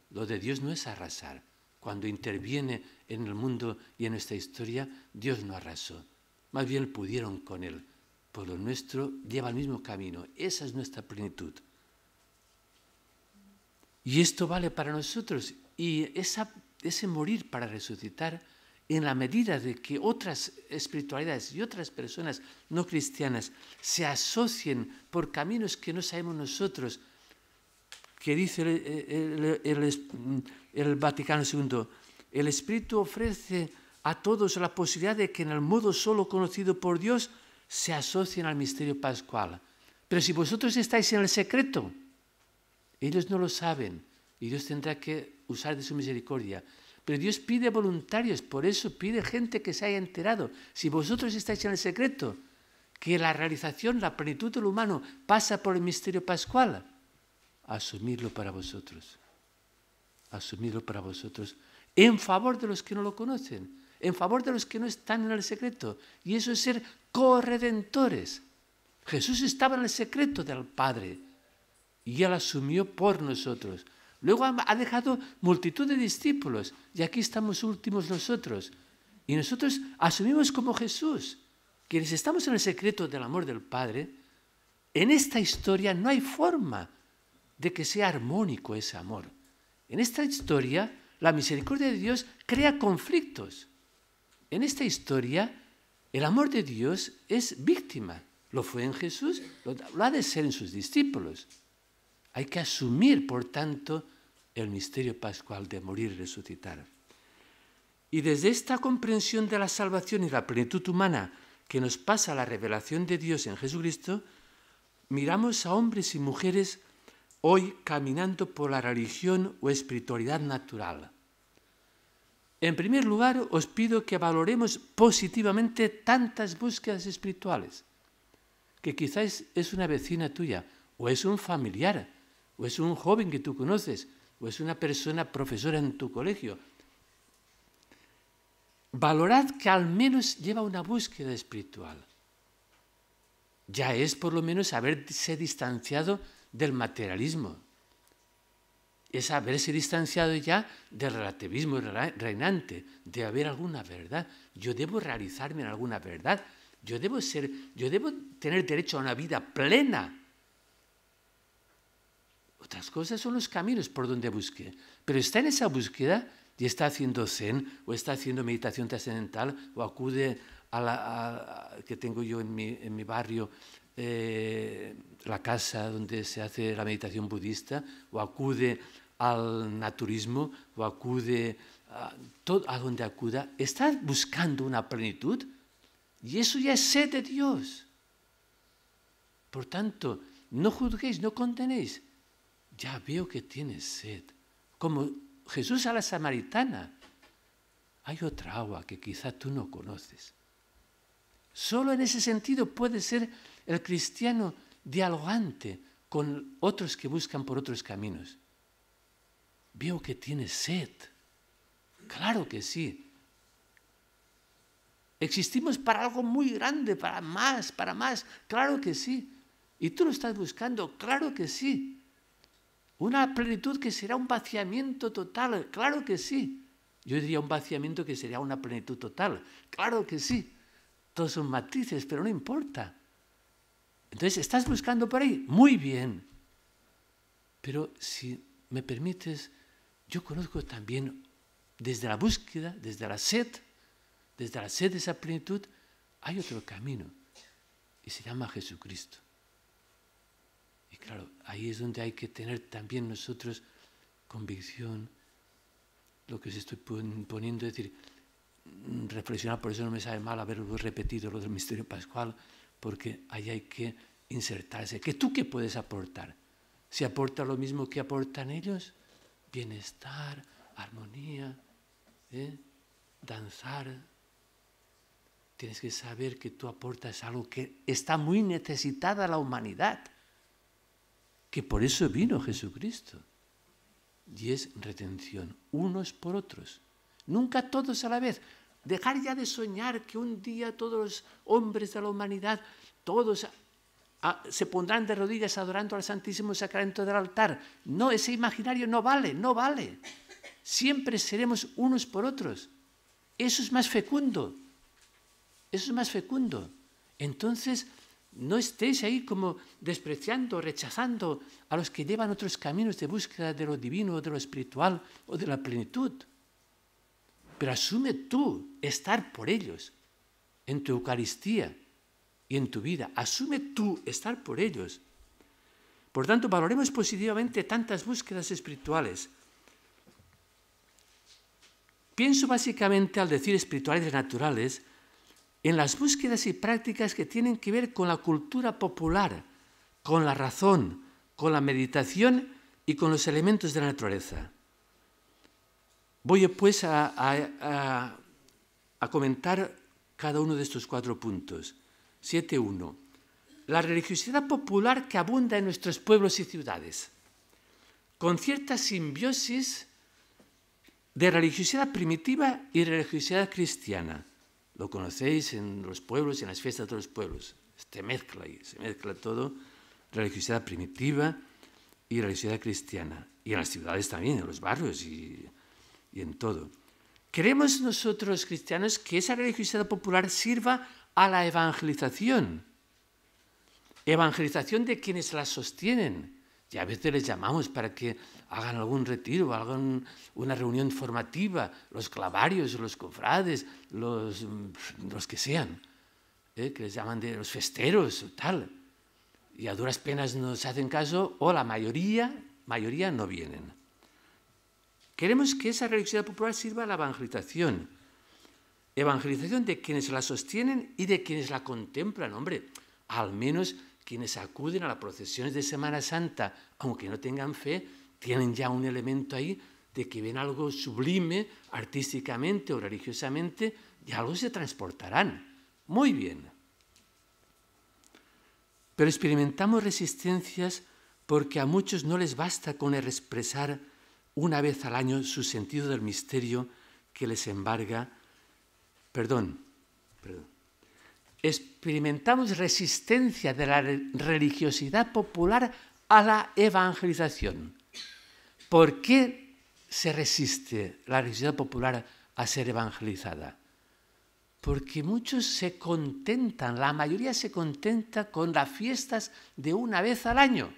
S3: Lo de Dios no es arrasar. Cuando interviene en el mundo y en nuestra historia, Dios no arrasó. Más bien pudieron con Él. Por lo nuestro lleva el mismo camino. Esa es nuestra plenitud. Y esto vale para nosotros. Y ese morir para resucitar en la medida de que otras espiritualidades y otras personas no cristianas se asocien por caminos que no sabemos nosotros, que dice el, Vaticano II, el Espíritu ofrece a todos la posibilidad de que en el modo solo conocido por Dios se asocien al misterio pascual. Pero si vosotros estáis en el secreto, ellos no lo saben y Dios tendrá que usar de su misericordia pero Dios pide voluntarios, por eso pide gente que se haya enterado. Si vosotros estáis en el secreto, que la realización, la plenitud del humano pasa por el misterio pascual, asumidlo para vosotros. Asumidlo para vosotros en favor de los que no lo conocen, en favor de los que no están en el secreto. Y eso es ser corredentores. Jesús estaba en el secreto del Padre y Él asumió por nosotros. Luego ha dejado multitud de discípulos y aquí estamos últimos nosotros. Y nosotros asumimos como Jesús, quienes estamos en el secreto del amor del Padre, en esta historia no hay forma de que sea armónico ese amor. En esta historia la misericordia de Dios crea conflictos. En esta historia el amor de Dios es víctima. Lo fue en Jesús, lo, ha de ser en sus discípulos. Hay que asumir, por tanto, el misterio pascual de morir y resucitar. Y desde esta comprensión de la salvación y la plenitud humana que nos pasa la revelación de Dios en Jesucristo, miramos a hombres y mujeres hoy caminando por la religión o espiritualidad natural. En primer lugar, os pido que valoremos positivamente tantas búsquedas espirituales, que quizás es una vecina tuya, o es un familiar, o es un joven que tú conoces, o es una persona profesora en tu colegio. Valorad que al menos lleva una búsqueda espiritual. Ya es por lo menos haberse distanciado del materialismo. Es haberse distanciado ya del relativismo reinante, de haber alguna verdad. Yo debo realizarme en alguna verdad. Yo debo ser, yo debo tener derecho a una vida plena otras cosas son los caminos por donde busque. Pero está en esa búsqueda y está haciendo zen o está haciendo meditación trascendental o acude a la que tengo yo en mi, en mi barrio, eh, la casa donde se hace la meditación budista, o acude al naturismo, o acude a, todo, a donde acuda, está buscando una plenitud y eso ya es sed de Dios. Por tanto, no juzguéis, no contenéis, ya veo que tienes sed, como Jesús a la samaritana. Hay otra agua que quizá tú no conoces. Solo en ese sentido puede ser el cristiano dialogante con otros que buscan por otros caminos. Veo que tienes sed. Claro que sí. Existimos para algo muy grande, para más, para más. Claro que sí. ¿Y tú lo estás buscando? Claro que sí. Una plenitud que será un vaciamiento total, claro que sí. Yo diría un vaciamiento que sería una plenitud total, claro que sí. Todos son matices, pero no importa. Entonces, estás buscando por ahí, muy bien. Pero si me permites, yo conozco también desde la búsqueda, desde la sed, desde la sed de esa plenitud, hay otro camino y se llama Jesucristo. Claro, ahí es donde hay que tener también nosotros convicción, lo que os estoy poniendo, es decir, reflexionar, por eso no me sabe mal haber repetido lo del misterio pascual, porque ahí hay que insertarse. ¿Qué tú qué puedes aportar? Si aporta lo mismo que aportan ellos, bienestar, armonía, ¿eh? danzar, tienes que saber que tú aportas algo que está muy necesitada a la humanidad que por eso vino Jesucristo. Y es retención, unos por otros. Nunca todos a la vez. Dejar ya de soñar que un día todos los hombres de la humanidad, todos se pondrán de rodillas adorando al Santísimo Sacramento del altar. No, ese imaginario no vale, no vale. Siempre seremos unos por otros. Eso es más fecundo. Eso es más fecundo. Entonces, no estés ahí como despreciando, rechazando a los que llevan otros caminos de búsqueda de lo divino, de lo espiritual o de la plenitud. Pero asume tú estar por ellos en tu Eucaristía y en tu vida. Asume tú estar por ellos. Por tanto, valoremos positivamente tantas búsquedas espirituales. Pienso básicamente al decir espirituales naturales en las búsquedas y prácticas que tienen que ver con la cultura popular, con la razón, con la meditación y con los elementos de la naturaleza. Voy pues a, comentar cada uno de estos cuatro puntos. 7.1. La religiosidad popular que abunda en nuestros pueblos y ciudades, con cierta simbiosis de religiosidad primitiva y religiosidad cristiana lo conocéis en los pueblos y en las fiestas de los pueblos. Se mezcla y se mezcla todo, religiosidad primitiva y religiosidad cristiana. Y en las ciudades también, en los barrios y, y en todo. Queremos nosotros cristianos que esa religiosidad popular sirva a la evangelización. Evangelización de quienes la sostienen, y a veces les llamamos para que hagan algún retiro, hagan una reunión formativa, los clavarios, los cofrades, los, mm, los que sean, ¿eh? que les llaman de los festeros o tal. Y a duras penas nos hacen caso o la mayoría, mayoría no vienen. Queremos que esa religiosidad popular sirva a la evangelización. Evangelización de quienes la sostienen y de quienes la contemplan. Hombre, al menos quienes acuden a las procesiones de Semana Santa, aunque no tengan fe, tienen ya un elemento ahí de que ven algo sublime artísticamente o religiosamente y algo se transportarán. Muy bien. Pero experimentamos resistencias porque a muchos no les basta con expresar una vez al año su sentido del misterio que les embarga. Perdón, perdón experimentamos resistencia de la religiosidad popular a la evangelización. ¿Por qué se resiste la religiosidad popular a ser evangelizada? Porque muchos se contentan, la mayoría se contenta con las fiestas de una vez al año.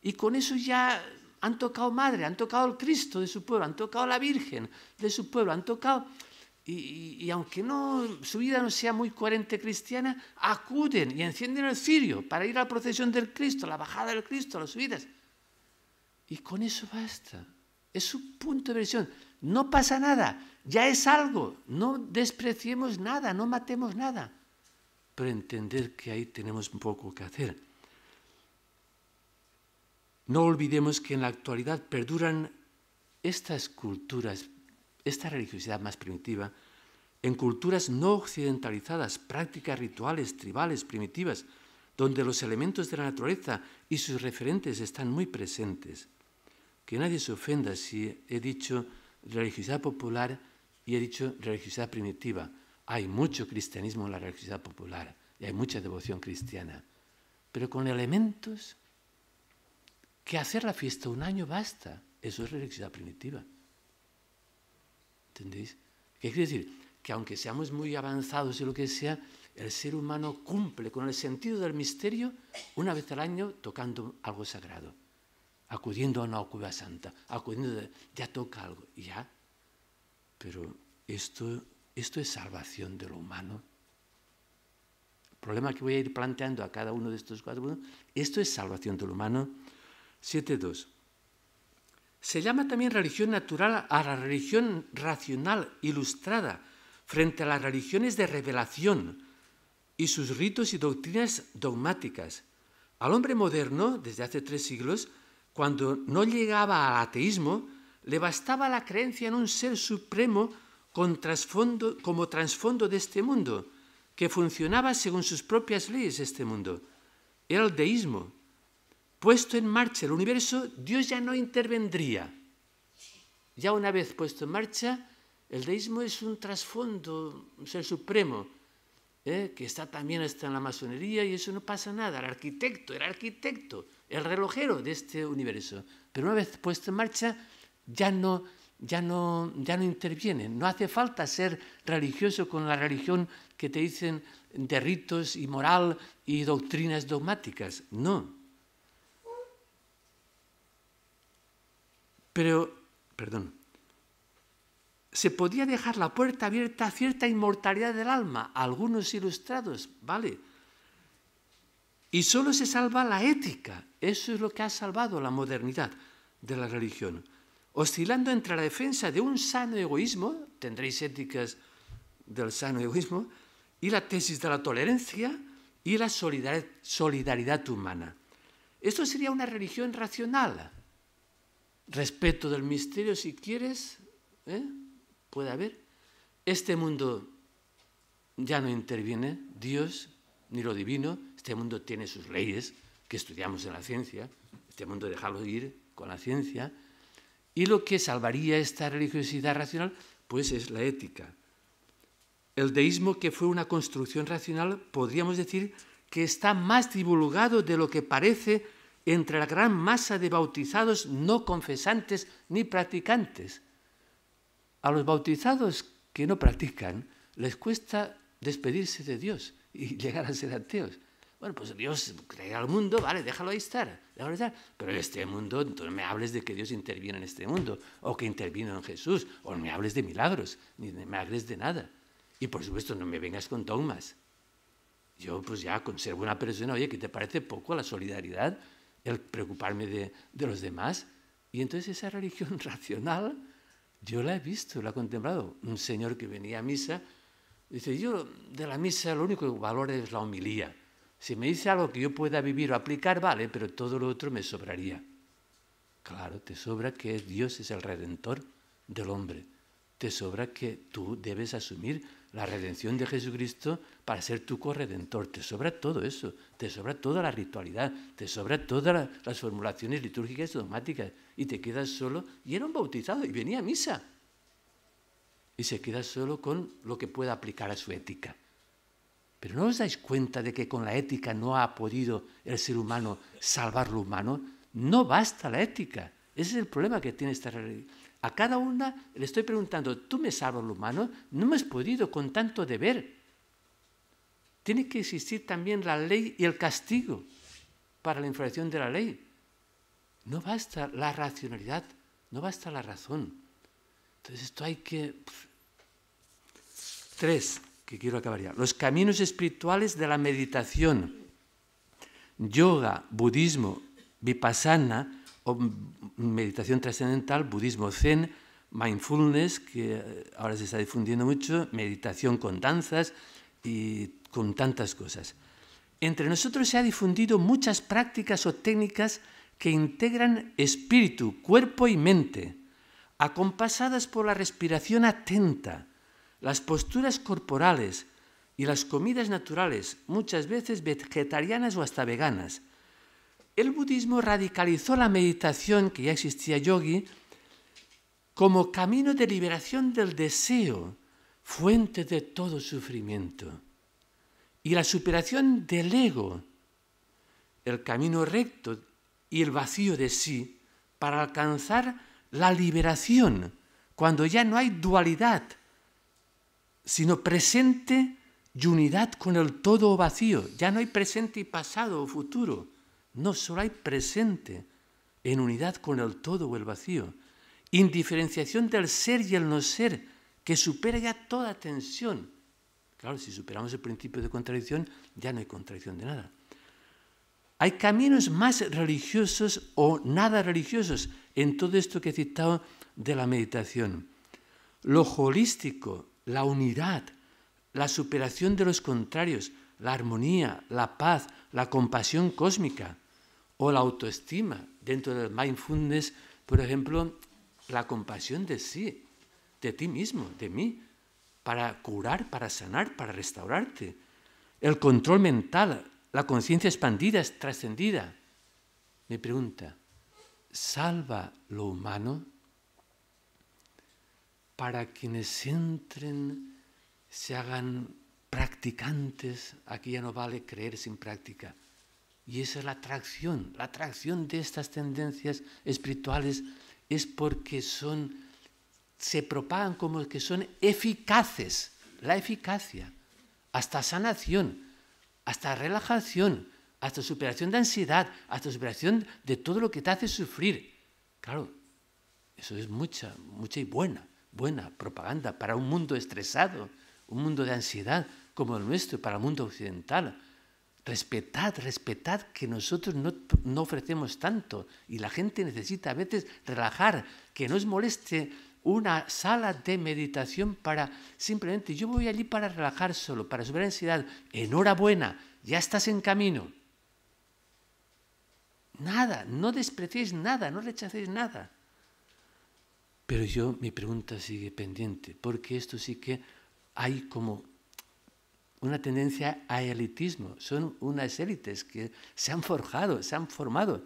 S3: Y con eso ya han tocado madre, han tocado el Cristo de su pueblo, han tocado la Virgen de su pueblo, han tocado y, aunque no, su vida no sea muy coherente cristiana, acuden y encienden el cirio para ir a la procesión del Cristo, la bajada del Cristo, las subidas. Y con eso basta. Es su punto de versión. No pasa nada, ya es algo. No despreciemos nada, no matemos nada. Pero entender que ahí tenemos poco que hacer. No olvidemos que en la actualidad perduran estas culturas esta religiosidad más primitiva, en culturas no occidentalizadas, prácticas rituales, tribales, primitivas, donde los elementos de la naturaleza y sus referentes están muy presentes. Que nadie se ofenda si he dicho religiosidad popular y he dicho religiosidad primitiva. Hay mucho cristianismo en la religiosidad popular y hay mucha devoción cristiana, pero con elementos que hacer la fiesta un año basta. Eso es religiosidad primitiva. ¿Entendéis? ¿Qué quiere decir? Que aunque seamos muy avanzados y lo que sea, el ser humano cumple con el sentido del misterio una vez al año tocando algo sagrado, acudiendo a una cueva santa, acudiendo, de, ya toca algo, ya. Pero esto, esto es salvación de lo humano. El problema que voy a ir planteando a cada uno de estos cuatro, esto es salvación de lo humano. 7.2. Se llama también religión natural a la religión racional ilustrada frente a las religiones de revelación y sus ritos y doctrinas dogmáticas. Al hombre moderno, desde hace tres siglos, cuando no llegaba al ateísmo, le bastaba la creencia en un ser supremo como trasfondo de este mundo, que funcionaba según sus propias leyes este mundo. Era el deísmo, puesto en marcha el universo, Dios ya no intervendría. Ya una vez puesto en marcha, el deísmo es un trasfondo, un ser supremo, ¿eh? que está también está en la masonería y eso no pasa nada. El arquitecto, el arquitecto, el relojero de este universo. Pero una vez puesto en marcha, ya no, ya no, ya no interviene. No hace falta ser religioso con la religión que te dicen de ritos y moral y doctrinas dogmáticas. No. Pero, perdón, se podía dejar la puerta abierta a cierta inmortalidad del alma, algunos ilustrados, ¿vale? Y solo se salva la ética, eso es lo que ha salvado la modernidad de la religión. Oscilando entre la defensa de un sano egoísmo, tendréis éticas del sano egoísmo, y la tesis de la tolerancia y la solidaridad, solidaridad humana. Esto sería una religión racional, respeto del misterio, si quieres, ¿eh? puede haber. Este mundo ya no interviene Dios ni lo divino, este mundo tiene sus leyes que estudiamos en la ciencia, este mundo dejarlo ir con la ciencia, y lo que salvaría esta religiosidad racional, pues es la ética. El deísmo que fue una construcción racional, podríamos decir que está más divulgado de lo que parece entre la gran masa de bautizados no confesantes ni practicantes. A los bautizados que no practican les cuesta despedirse de Dios y llegar a ser ateos. Bueno, pues Dios crea el mundo, vale, déjalo ahí estar, déjalo estar. Pero en este mundo, no me hables de que Dios interviene en este mundo, o que intervino en Jesús, o no me hables de milagros, ni me hables de nada. Y por supuesto, no me vengas con dogmas. Yo pues ya conservo una persona, oye, que te parece poco la solidaridad el preocuparme de, los demás. Y entonces esa religión racional yo la he visto, la he contemplado. Un señor que venía a misa dice, yo de la misa lo único que valoro es la homilía. Si me dice algo que yo pueda vivir o aplicar, vale, pero todo lo otro me sobraría. Claro, te sobra que Dios es el redentor del hombre. Te sobra que tú debes asumir la redención de Jesucristo para ser tu corredentor. Te sobra todo eso, te sobra toda la ritualidad, te sobra todas las formulaciones litúrgicas y dogmáticas, y te quedas solo. Y era un bautizado y venía a misa. Y se queda solo con lo que pueda aplicar a su ética. Pero ¿no os dais cuenta de que con la ética no ha podido el ser humano salvar lo humano? No basta la ética. Ese es el problema que tiene esta, a cada una le estoy preguntando, ¿tú me salvas lo humano? No me has podido con tanto deber. Tiene que existir también la ley y el castigo para la infracción de la ley. No basta la racionalidad, no basta la razón. Entonces esto hay que... Tres, que quiero acabar ya. Los caminos espirituales de la meditación. Yoga, budismo, vipassana meditación trascendental, budismo zen, mindfulness, que eh, ahora se está difundiendo mucho, meditación con danzas y con tantas cosas. Entre nosotros se han difundido muchas prácticas o técnicas que integran espíritu, cuerpo y mente, acompasadas por la respiración atenta, las posturas corporales y las comidas naturales, muchas veces vegetarianas o hasta veganas el budismo radicalizó la meditación que ya existía yogi como camino de liberación del deseo, fuente de todo sufrimiento, y la superación del ego, el camino recto y el vacío de sí, para alcanzar la liberación, cuando ya no hay dualidad, sino presente y unidad con el todo vacío, ya no hay presente y pasado o futuro no solo hay presente en unidad con el todo o el vacío, indiferenciación del ser y el no ser, que supera ya toda tensión. Claro, si superamos el principio de contradicción, ya no hay contradicción de nada. Hay caminos más religiosos o nada religiosos en todo esto que he citado de la meditación. Lo holístico, la unidad, la superación de los contrarios, la armonía, la paz, la compasión cósmica o la autoestima. Dentro del mindfulness, por ejemplo, la compasión de sí, de ti mismo, de mí, para curar, para sanar, para restaurarte. El control mental, la conciencia expandida, trascendida. Me pregunta, ¿salva lo humano? Para quienes entren, se hagan practicantes, aquí ya no vale creer sin práctica. Y esa es la atracción. La atracción de estas tendencias espirituales es porque son, se propagan como que son eficaces. La eficacia, hasta sanación, hasta relajación, hasta superación de ansiedad, hasta superación de todo lo que te hace sufrir. Claro, eso es mucha, mucha y buena, buena propaganda para un mundo estresado, un mundo de ansiedad, como el nuestro, para el mundo occidental. Respetad, respetad que nosotros no, ofrecemos tanto y la gente necesita a veces relajar, que no os moleste una sala de meditación para simplemente yo voy allí para relajar solo, para superar ansiedad. Enhorabuena, ya estás en camino. Nada, no despreciéis nada, no rechacéis nada. Pero yo, mi pregunta sigue pendiente, porque esto sí que hay como una tendencia a elitismo. Son unas élites que se han forjado, se han formado.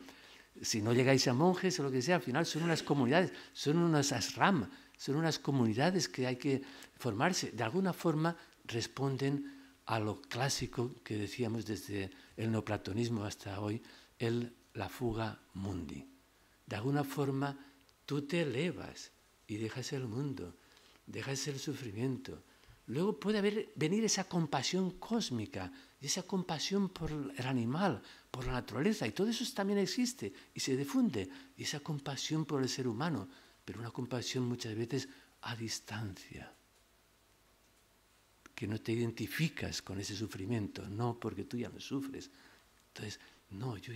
S3: Si no llegáis a monjes o lo que sea, al final son unas comunidades, son unas asram, son unas comunidades que hay que formarse. De alguna forma responden a lo clásico que decíamos desde el neoplatonismo hasta hoy, el, la fuga mundi. De alguna forma tú te elevas y dejas el mundo, dejas el sufrimiento, luego puede haber, venir esa compasión cósmica, esa compasión por el animal, por la naturaleza, y todo eso también existe y se difunde, y esa compasión por el ser humano, pero una compasión muchas veces a distancia, que no te identificas con ese sufrimiento, no porque tú ya no sufres. Entonces, no, yo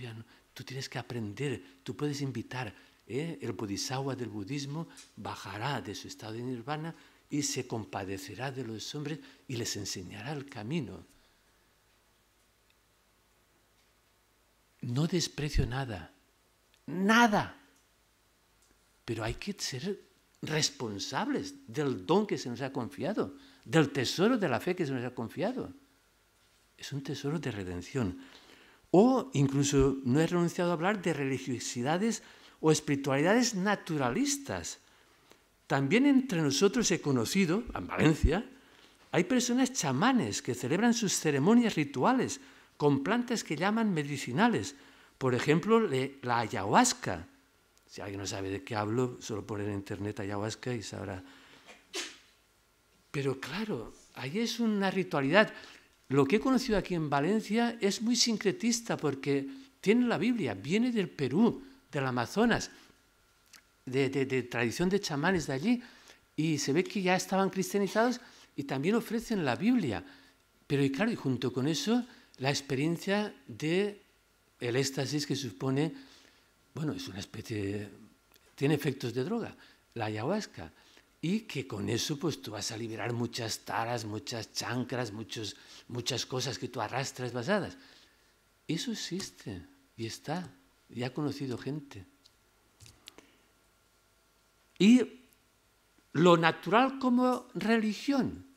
S3: tú tienes que aprender, tú puedes invitar, ¿eh? el bodhisattva del budismo bajará de su estado de nirvana y se compadecerá de los hombres y les enseñará el camino. No desprecio nada, nada, pero hay que ser responsables del don que se nos ha confiado, del tesoro de la fe que se nos ha confiado. Es un tesoro de redención. O incluso no he renunciado a hablar de religiosidades o espiritualidades naturalistas, también entre nosotros he conocido, en Valencia, hay personas chamanes que celebran sus ceremonias rituales con plantas que llaman medicinales. Por ejemplo, la ayahuasca. Si alguien no sabe de qué hablo, solo poner en internet ayahuasca y sabrá. Pero claro, ahí es una ritualidad. Lo que he conocido aquí en Valencia es muy sincretista porque tiene la Biblia, viene del Perú, del Amazonas de, tradición de chamanes de allí, y se ve que ya estaban cristianizados y también ofrecen la Biblia. Pero y claro, y junto con eso, la experiencia de el éxtasis que supone, bueno, es una especie, tiene efectos de droga, la ayahuasca, y que con eso pues tú vas a liberar muchas taras, muchas chancras, muchos, muchas cosas que tú arrastras basadas. Eso existe y está, y ha conocido gente. Y lo natural como religión,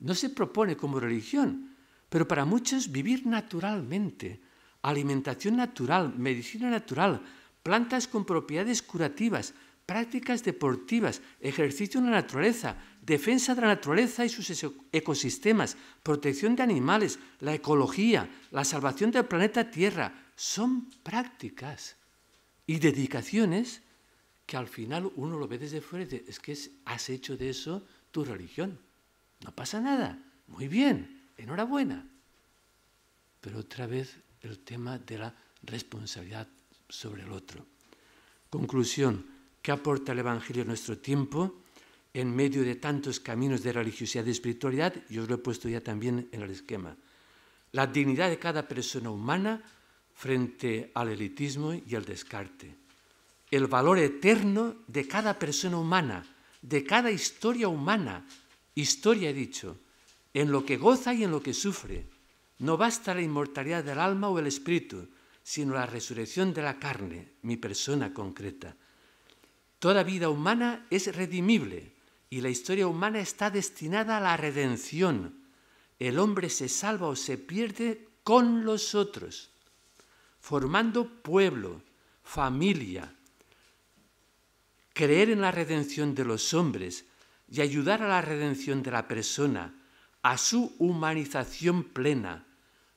S3: no se propone como religión, pero para muchos vivir naturalmente, alimentación natural, medicina natural, plantas con propiedades curativas, prácticas deportivas, ejercicio en la naturaleza, defensa de la naturaleza y sus ecosistemas, protección de animales, la ecología, la salvación del planeta Tierra, son prácticas y dedicaciones que al final uno lo ve desde fuera y dice, es que has hecho de eso tu religión. No pasa nada. Muy bien. Enhorabuena. Pero otra vez el tema de la responsabilidad sobre el otro. Conclusión. ¿Qué aporta el Evangelio a nuestro tiempo en medio de tantos caminos de religiosidad y espiritualidad? Yo os lo he puesto ya también en el esquema. La dignidad de cada persona humana frente al elitismo y al descarte el valor eterno de cada persona humana, de cada historia humana, historia he dicho, en lo que goza y en lo que sufre. No basta la inmortalidad del alma o el espíritu, sino la resurrección de la carne, mi persona concreta. Toda vida humana es redimible y la historia humana está destinada a la redención. El hombre se salva o se pierde con los otros, formando pueblo, familia, creer en la redención de los hombres y ayudar a la redención de la persona, a su humanización plena,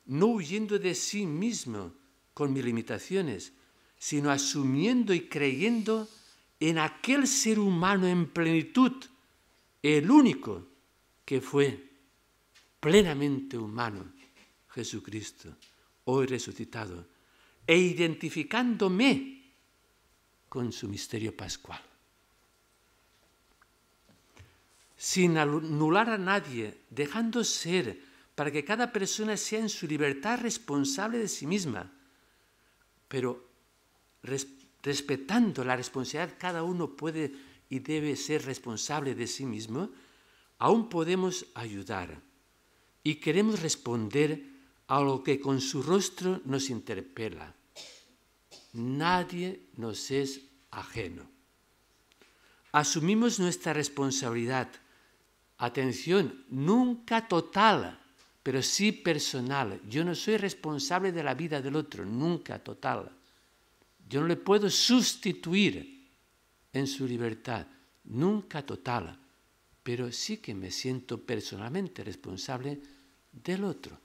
S3: no huyendo de sí mismo con mis limitaciones, sino asumiendo y creyendo en aquel ser humano en plenitud, el único que fue plenamente humano, Jesucristo, hoy resucitado, e identificándome con su misterio pascual. sin anular a nadie, dejando ser para que cada persona sea en su libertad responsable de sí misma, pero respetando la responsabilidad cada uno puede y debe ser responsable de sí mismo, aún podemos ayudar y queremos responder a lo que con su rostro nos interpela. Nadie nos es ajeno. Asumimos nuestra responsabilidad atención, nunca total, pero sí personal. Yo no soy responsable de la vida del otro, nunca total. Yo no le puedo sustituir en su libertad, nunca total, pero sí que me siento personalmente responsable del otro.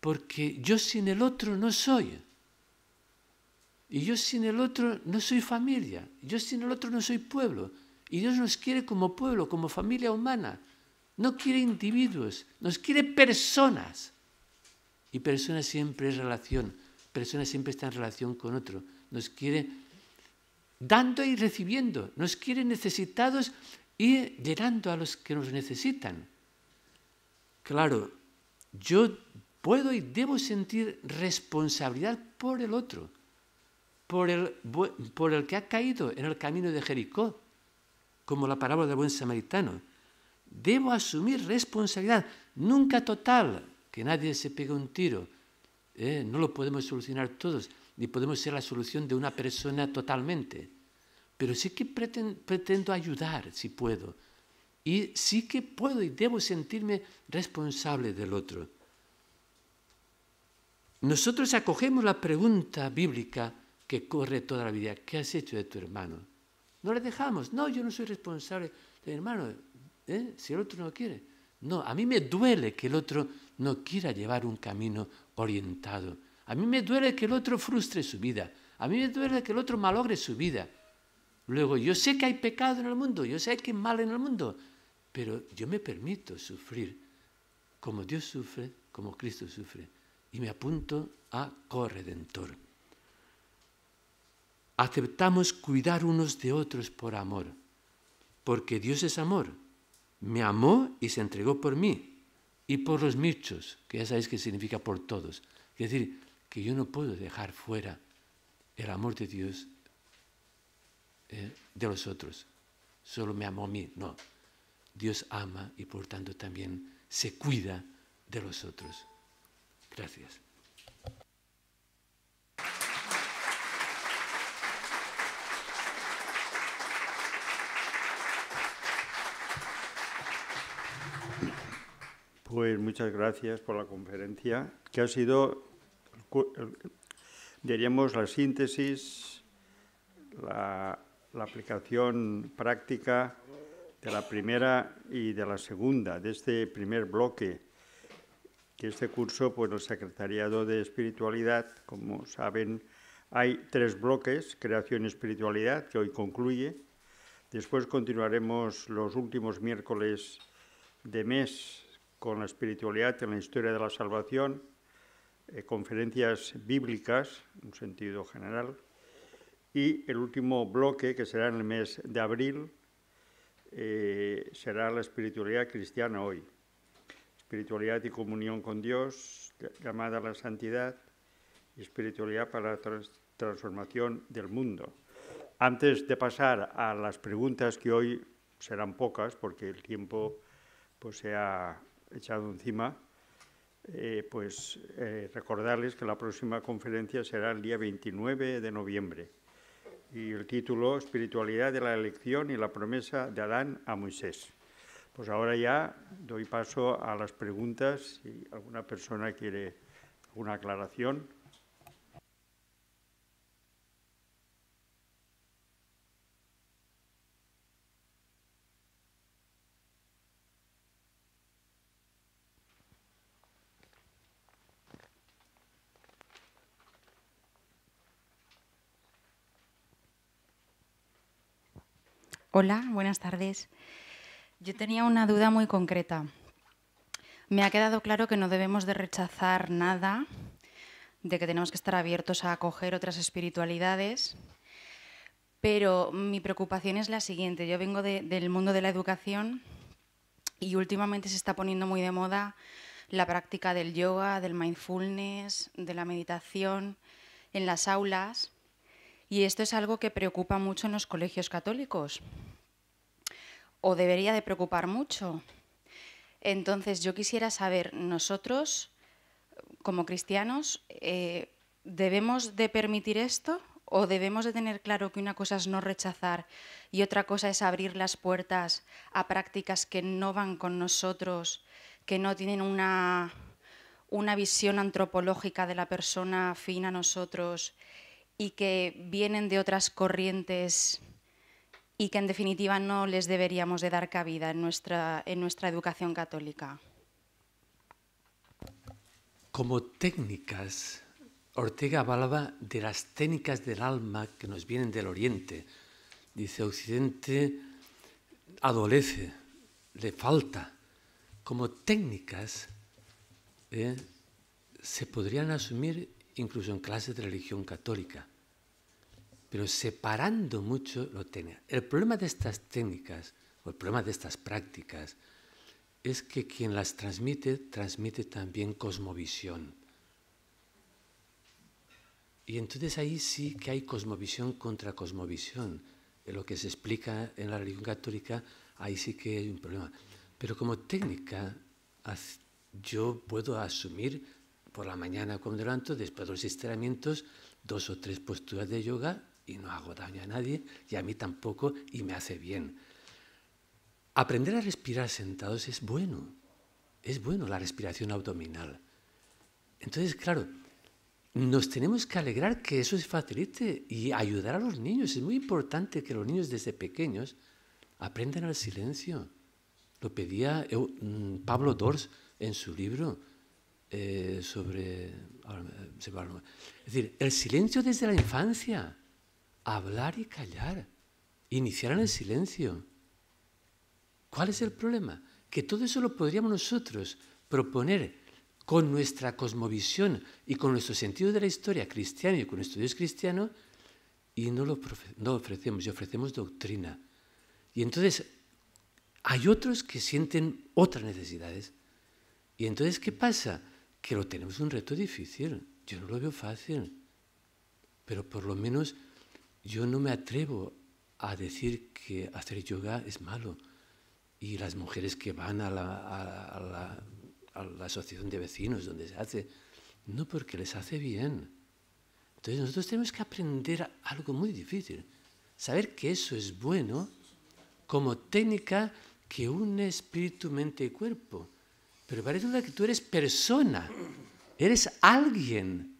S3: Porque yo sin el otro no soy. Y yo sin el otro no soy familia. Yo sin el otro no soy pueblo. Y Dios nos quiere como pueblo, como familia humana. No quiere individuos, nos quiere personas. Y persona siempre es relación, persona siempre está en relación con otro. Nos quiere dando y recibiendo, nos quiere necesitados y llenando a los que nos necesitan. Claro, yo puedo y debo sentir responsabilidad por el otro, por el, por el que ha caído en el camino de Jericó, como la parábola del buen samaritano. Debo asumir responsabilidad, nunca total, que nadie se pegue un tiro. ¿eh? no lo podemos solucionar todos, ni podemos ser la solución de una persona totalmente. Pero sí que pretendo ayudar, si puedo. Y sí que puedo y debo sentirme responsable del otro. Nosotros acogemos la pregunta bíblica que corre toda la vida. ¿Qué has hecho de tu hermano? No le dejamos. No, yo no soy responsable de hermano. ¿eh? Si el otro no quiere. No, a mí me duele que el otro no quiera llevar un camino orientado. A mí me duele que el otro frustre su vida. A mí me duele que el otro malogre su vida. Luego, yo sé que hay pecado en el mundo, yo sé que hay mal en el mundo, pero yo me permito sufrir como Dios sufre, como Cristo sufre, y me apunto a corredentor aceptamos cuidar unos de otros por amor, porque Dios es amor. Me amó y se entregó por mí y por los muchos, que ya sabéis que significa por todos. Es decir, que yo no puedo dejar fuera el amor de Dios eh, de los otros. Solo me amó a mí, no. Dios ama y por tanto también se cuida de los otros. Gracias.
S1: Pues muchas gracias por la conferencia, que ha sido, diríamos, la síntesis, la, aplicación práctica de la primera y de la segunda, de este primer bloque, que este curso, pues el Secretariado de Espiritualidad, como saben, hay tres bloques, creación y espiritualidad, que hoy concluye. Después continuaremos los últimos miércoles de mes con la espiritualidad en la historia de la salvación, eh, conferencias bíblicas en un sentido general, y el último bloque, que será en el mes de abril, eh, será la espiritualidad cristiana hoy. Espiritualidad y comunión con Dios, llamada la santidad, y espiritualidad para la transformación del mundo. Antes de pasar a las preguntas que hoy serán pocas, porque el tiempo pues, se echado encima, eh, pues eh, recordarles que la próxima conferencia será el día 29 de noviembre y el título Espiritualidad de la elección y la promesa de Adán a Moisés. Pues ahora ya doy paso a las preguntas, si alguna persona quiere una aclaración.
S4: Hola, buenas tardes. Yo tenía una duda muy concreta. Me ha quedado claro que no debemos de rechazar nada, de que tenemos que estar abiertos a acoger otras espiritualidades, pero mi preocupación es la siguiente. Yo vengo del mundo de la educación y últimamente se está poniendo muy de moda la práctica del yoga, del mindfulness, de la meditación en las aulas y esto es algo que preocupa mucho en los colegios católicos, o debería de preocupar mucho. Entonces yo quisiera saber, nosotros, como cristianos, eh, ¿debemos de permitir esto o debemos de tener claro que una cosa es no rechazar y otra cosa es abrir las puertas a prácticas que no van con nosotros, que no tienen una, una visión antropológica de la persona afín a nosotros y que vienen de otras corrientes y que en definitiva no les deberíamos de dar cabida en nuestra, en nuestra educación católica.
S3: Como técnicas, Ortega hablaba de las técnicas del alma que nos vienen del Oriente. Dice, Occidente adolece, le falta. Como técnicas eh, se podrían asumir incluso en clases de religión católica, pero separando mucho lo tenía. El problema de estas técnicas o el problema de estas prácticas es que quien las transmite transmite también cosmovisión. Y entonces ahí sí que hay cosmovisión contra cosmovisión. En lo que se explica en la religión católica, ahí sí que hay un problema. Pero como técnica, yo puedo asumir por la mañana cuando levanto, después de los estiramientos, dos o tres posturas de yoga y no hago daño a nadie y a mí tampoco y me hace bien. Aprender a respirar sentados es bueno, es bueno la respiración abdominal. Entonces, claro, nos tenemos que alegrar que eso se facilite y ayudar a los niños. Es muy importante que los niños desde pequeños aprendan al silencio. Lo pedía eh, mm, Pablo Dors en su libro eh, sobre... Eh, es decir, el silencio desde la infancia, hablar y callar, iniciar en el silencio. ¿Cuál es el problema? Que todo eso lo podríamos nosotros proponer con nuestra cosmovisión y con nuestro sentido de la historia cristiana y con nuestro Dios cristiano, y no lo no ofrecemos, y ofrecemos doctrina. Y entonces hay otros que sienten otras necesidades. ¿Y entonces qué pasa? que lo tenemos un reto difícil. Yo no lo veo fácil. Pero por lo menos yo no me atrevo a decir que hacer yoga es malo. Y las mujeres que van a la, asociación de vecinos donde se hace, no porque les hace bien. Entonces nosotros tenemos que aprender algo muy difícil. Saber que eso es bueno como técnica que une espíritu, mente y cuerpo pero parece que tú eres persona, eres alguien.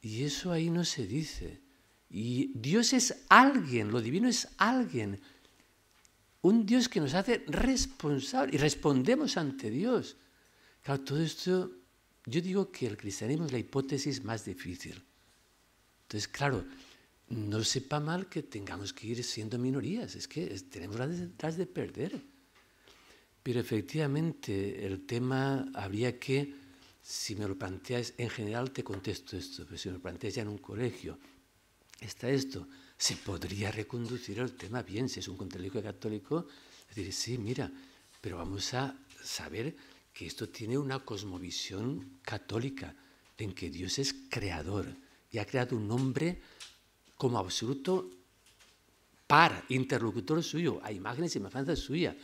S3: Y eso ahí no se dice. Y Dios es alguien, lo divino es alguien. Un Dios que nos hace responsable y respondemos ante Dios. Claro, todo esto, yo digo que el cristianismo es la hipótesis más difícil. Entonces, claro, no sepa mal que tengamos que ir siendo minorías, es que tenemos las de, de perder. Pero efectivamente el tema habría que, si me lo planteas, en general, te contesto esto, pero si me lo planteas ya en un colegio, está esto, se podría reconducir el tema bien, si es un colegio católico, es decir, sí, mira, pero vamos a saber que esto tiene una cosmovisión católica, en que Dios es creador y ha creado un hombre como absoluto par, interlocutor suyo, a imágenes y semejanza suya.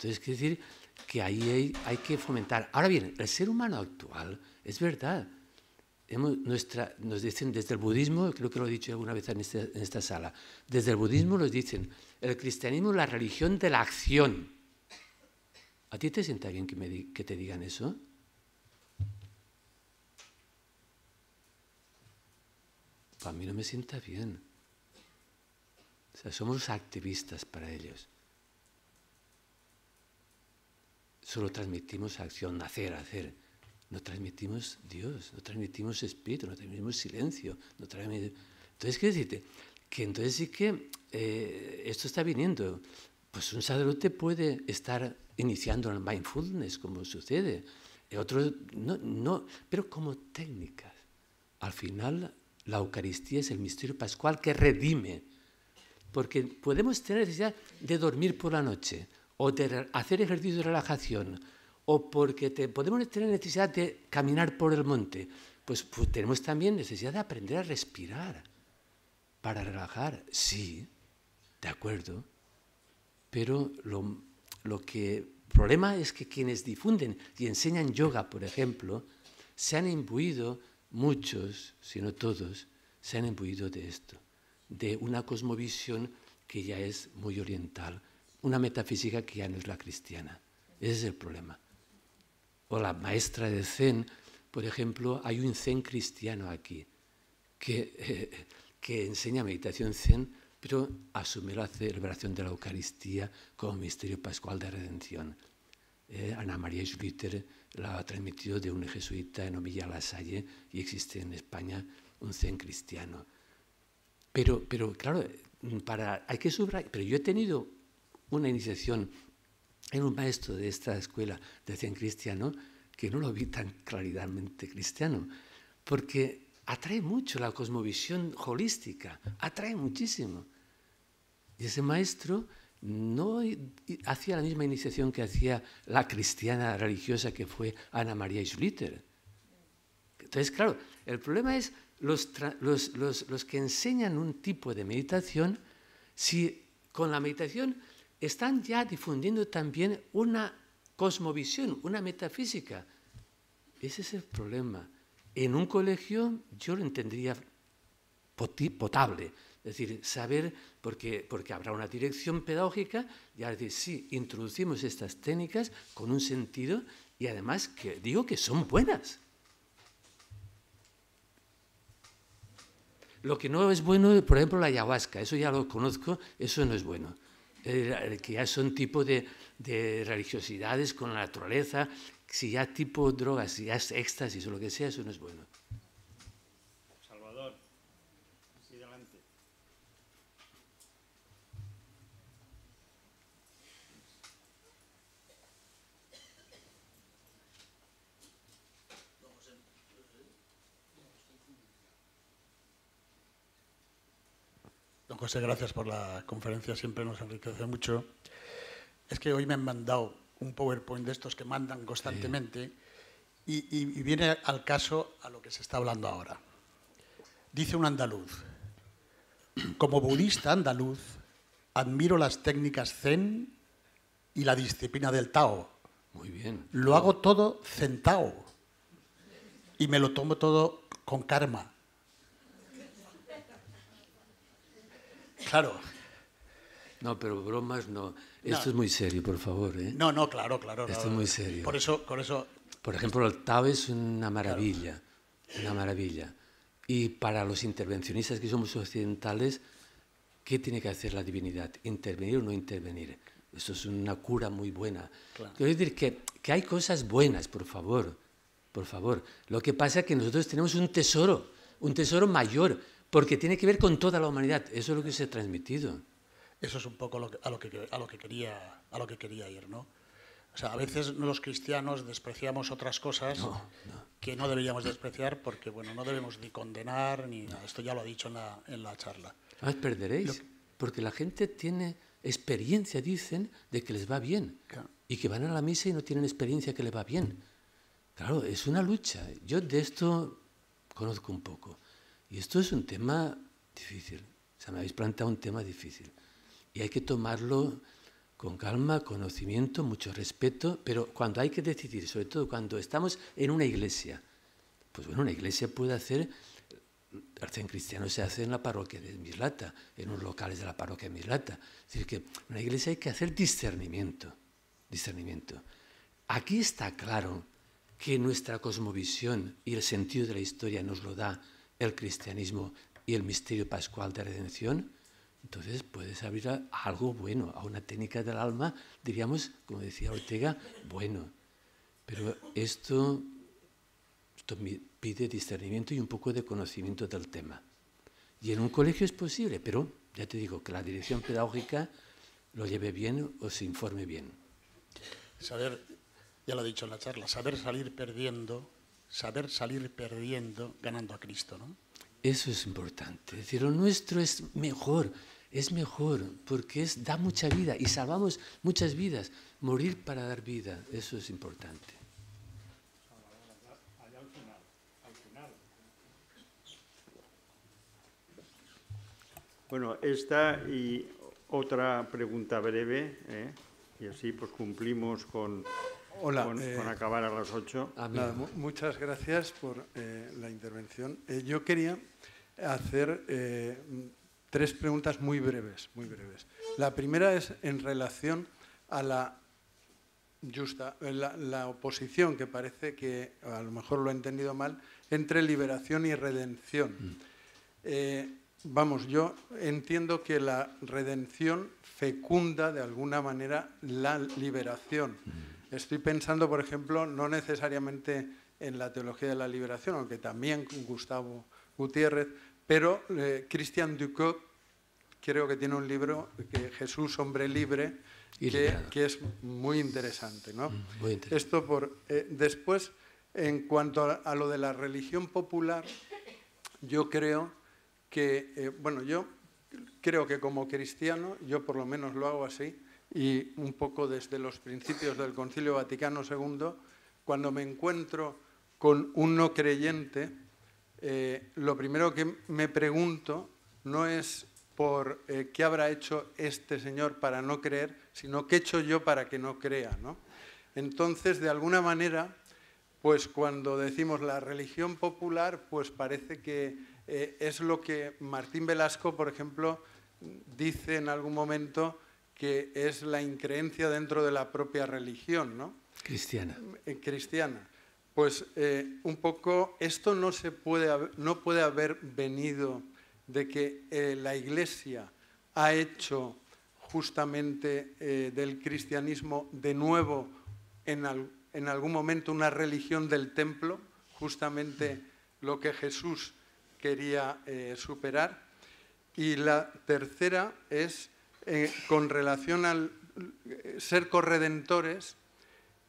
S3: Entonces, quiere decir que ahí hay, que fomentar. Ahora bien, el ser humano actual, es verdad, nuestra, nos dicen desde el budismo, creo que lo he dicho alguna vez este, en esta, sala, desde el budismo nos dicen, el cristianismo es la religión de la acción. ¿A ti te sienta bien que, que te digan eso? Para mí no me sienta bien. O sea, somos activistas para ellos. solo transmitimos acción, hacer, hacer. No transmitimos Dios, no transmitimos espíritu, no transmitimos silencio, no Entonces, ¿qué decirte? Que entonces sí que eh, esto está viniendo. Pues un sacerdote puede estar iniciando el mindfulness, como sucede. y eh, no, no, pero como técnicas. Al final, la Eucaristía es el misterio pascual que redime. Porque podemos tener necesidad de dormir por la noche o de hacer ejercicio de relajación, o porque te, podemos tener necesidad de caminar por el monte, pues, pues tenemos también necesidad de aprender a respirar para relajar. Sí, de acuerdo, pero lo, que problema es que quienes difunden y enseñan yoga, por ejemplo, se han imbuido muchos, si no todos, se han imbuido de esto, de una cosmovisión que ya es muy oriental, una metafísica que ya no es la cristiana. Ese es el problema. O la maestra de Zen, por ejemplo, hay un Zen cristiano aquí que, que enseña meditación Zen, pero asume la celebración de la Eucaristía como misterio pascual de redención. Eh, Ana María Schwitter la ha transmitido de un jesuita en Omilla Lasalle y existe en España un zen cristiano. Pero, pero claro, hay que subrayar, pero yo he tenido una iniciación en un maestro de esta escuela de cien cristiano que no lo vi tan claridamente cristiano, porque atrae mucho la cosmovisión holística, atrae muchísimo. Y ese maestro no hacía la misma iniciación que hacía la cristiana religiosa que fue Ana María Schlitter. Entonces, claro, el problema es los, los, los, los que enseñan un tipo de meditación, si con la meditación están ya difundiendo también una cosmovisión, una metafísica. Ese es el problema. En un colegio yo lo entendería potable, es decir, saber, porque, porque habrá una dirección pedagógica, y ahora decir, sí, introducimos estas técnicas con un sentido y además que digo que son buenas. Lo que no es bueno, por ejemplo, la ayahuasca, eso ya lo conozco, eso no es bueno que ya son tipo de, de, religiosidades con la naturaleza, si ya tipo drogas, si ya es éxtasis o lo que sea, eso no es bueno.
S5: José, gracias por la conferencia, siempre nos enriquece mucho. Es que hoy me han mandado un PowerPoint de estos que mandan constantemente y, viene al caso a lo que se está hablando ahora. Dice un andaluz, como budista andaluz, admiro las técnicas zen y la disciplina del Tao. Muy bien. Lo hago todo centao y me lo tomo todo con karma. Claro. No, pero bromas no. Esto
S3: es muy serio, por favor. ¿eh? No, no, claro, claro. Esto es muy serio. Por eso, por eso. Por ejemplo, el TAO es una maravilla, una maravilla. Y para los intervencionistas que somos occidentales, ¿qué tiene que hacer la divinidad? ¿Intervenir o no intervenir? Esto es una cura muy buena. Quiero decir que, que hay cosas buenas, por favor, por favor. Lo que pasa es que nosotros tenemos un tesoro, un tesoro mayor porque tiene que
S5: ver con toda la humanidad. Eso es lo que se ha transmitido. Eso es un poco lo a, lo que, quería, a lo que quería ir, ¿no? O sea, a veces los cristianos despreciamos otras cosas que no deberíamos despreciar porque, bueno, no debemos ni condenar, ni Esto ya lo ha dicho en la, en la charla. Además, perderéis,
S3: porque la gente tiene experiencia, dicen, de que les va bien. Y que van a la misa y no tienen experiencia que les va bien. Claro, es una lucha. Yo de esto conozco un poco. Y esto es un tema difícil. O sea, me habéis planteado un tema difícil. Y hay que tomarlo con calma, conocimiento, mucho respeto, pero cuando hay que decidir, sobre todo cuando estamos en una iglesia, pues bueno, una iglesia puede hacer, el en cristiano se hace en la parroquia de Mislata, en los locales de la parroquia de Mislata. Es decir, que una iglesia hay que hacer discernimiento, discernimiento. Aquí está claro que nuestra cosmovisión y el sentido de la historia nos lo da el cristianismo y el misterio pascual de redención, entonces puedes abrir algo bueno, a una técnica del alma, diríamos, como decía Ortega, bueno. Pero esto, esto pide discernimiento y un poco de conocimiento del tema. Y en un colegio es posible, pero ya te digo, que la dirección pedagógica lo lleve bien o se
S5: informe bien. Saber, ya lo he dicho en la charla, saber salir perdiendo saber salir perdiendo ganando a Cristo, ¿no?
S3: Eso es importante. Es decir, lo nuestro es mejor, es mejor, porque es, da mucha vida y salvamos muchas vidas. Morir para dar vida, eso es importante.
S1: Bueno, esta y otra pregunta breve, ¿eh? y así pues cumplimos con Hola. Eh, con, acabar a las ocho. Ah,
S6: muchas gracias por eh, la intervención. Eh, yo quería hacer tres preguntas muy breves, muy breves. La primera es en relación a la justa, la oposición que parece que, a lo mejor lo he entendido mal, entre liberación y redención. Mm. vamos, yo entiendo que la redención fecunda de alguna manera la liberación. Mm. Estoy pensando, por ejemplo, no necesariamente en la teología de la liberación, aunque también Gustavo Gutiérrez, pero eh, Christian Ducot creo que tiene un libro, que Jesús, hombre libre, que, que, es muy interesante. ¿no? Mm, Esto eh, después, en cuanto a, lo de la religión popular, yo creo que, eh, bueno, yo creo que como cristiano, yo por lo menos lo hago así, y un poco desde los principios del Concilio Vaticano II, cuando me encuentro con un no creyente, eh, lo primero que me pregunto no es por eh, qué habrá hecho este señor para no creer, sino qué he hecho yo para que no crea. Entonces, de alguna manera, pues cuando decimos la religión popular, pues parece que eh, es lo que Martín Velasco, por ejemplo, dice en algún momento, que es la increencia dentro de la propia religión, ¿no? Cristiana. Eh, cristiana. Pues eh, un poco esto no, se puede, no puede haber venido de que eh, la Iglesia ha hecho justamente del cristianismo de nuevo en, en, algún momento una religión del templo, justamente lo que Jesús quería superar. Y la tercera es eh, con relación al eh, ser corredentores,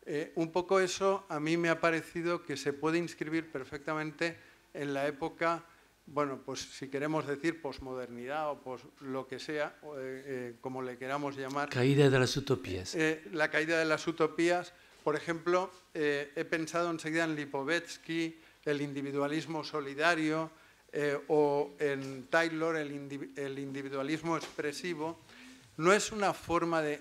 S6: eh, un poco eso a mí me ha parecido que se puede inscribir perfectamente en la época, bueno, pues si queremos decir posmodernidad o lo que sea, como le queramos llamar. Caída de las utopías. la caída de las utopías. Por ejemplo, he pensado enseguida en Lipovetsky, el individualismo solidario, o en Taylor el, individualismo expresivo, no es una forma de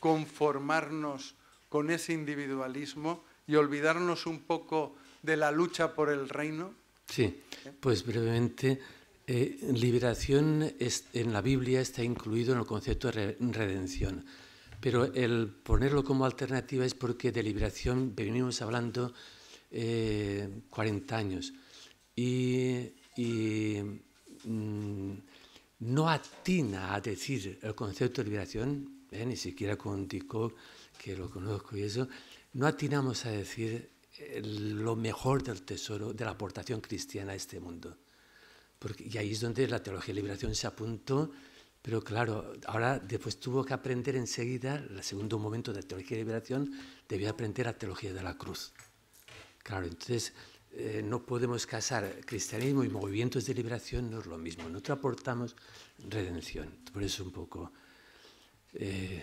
S6: conformarnos con ese individualismo y olvidarnos un poco de la lucha por el reino?
S3: Sí, pues brevemente, eh, liberación en la Biblia está incluido en el concepto de redención, pero el ponerlo como alternativa es porque de liberación venimos hablando 40 eh, años y, mm, no atina a decir el concepto de liberación, ¿eh? ni siquiera con Tico, que lo conozco y eso, no atinamos a decir eh, lo mejor del tesoro, de la aportación cristiana a este mundo. Porque, y ahí es donde la teología de liberación se apuntó, pero claro, ahora después tuvo que aprender enseguida, el segundo momento de la teología de liberación, debía aprender la teología de la cruz. Claro, entonces eh, no podemos casar cristianismo y movimientos de liberación, no es lo mismo. Nosotros aportamos redención. Por eso un poco, eh,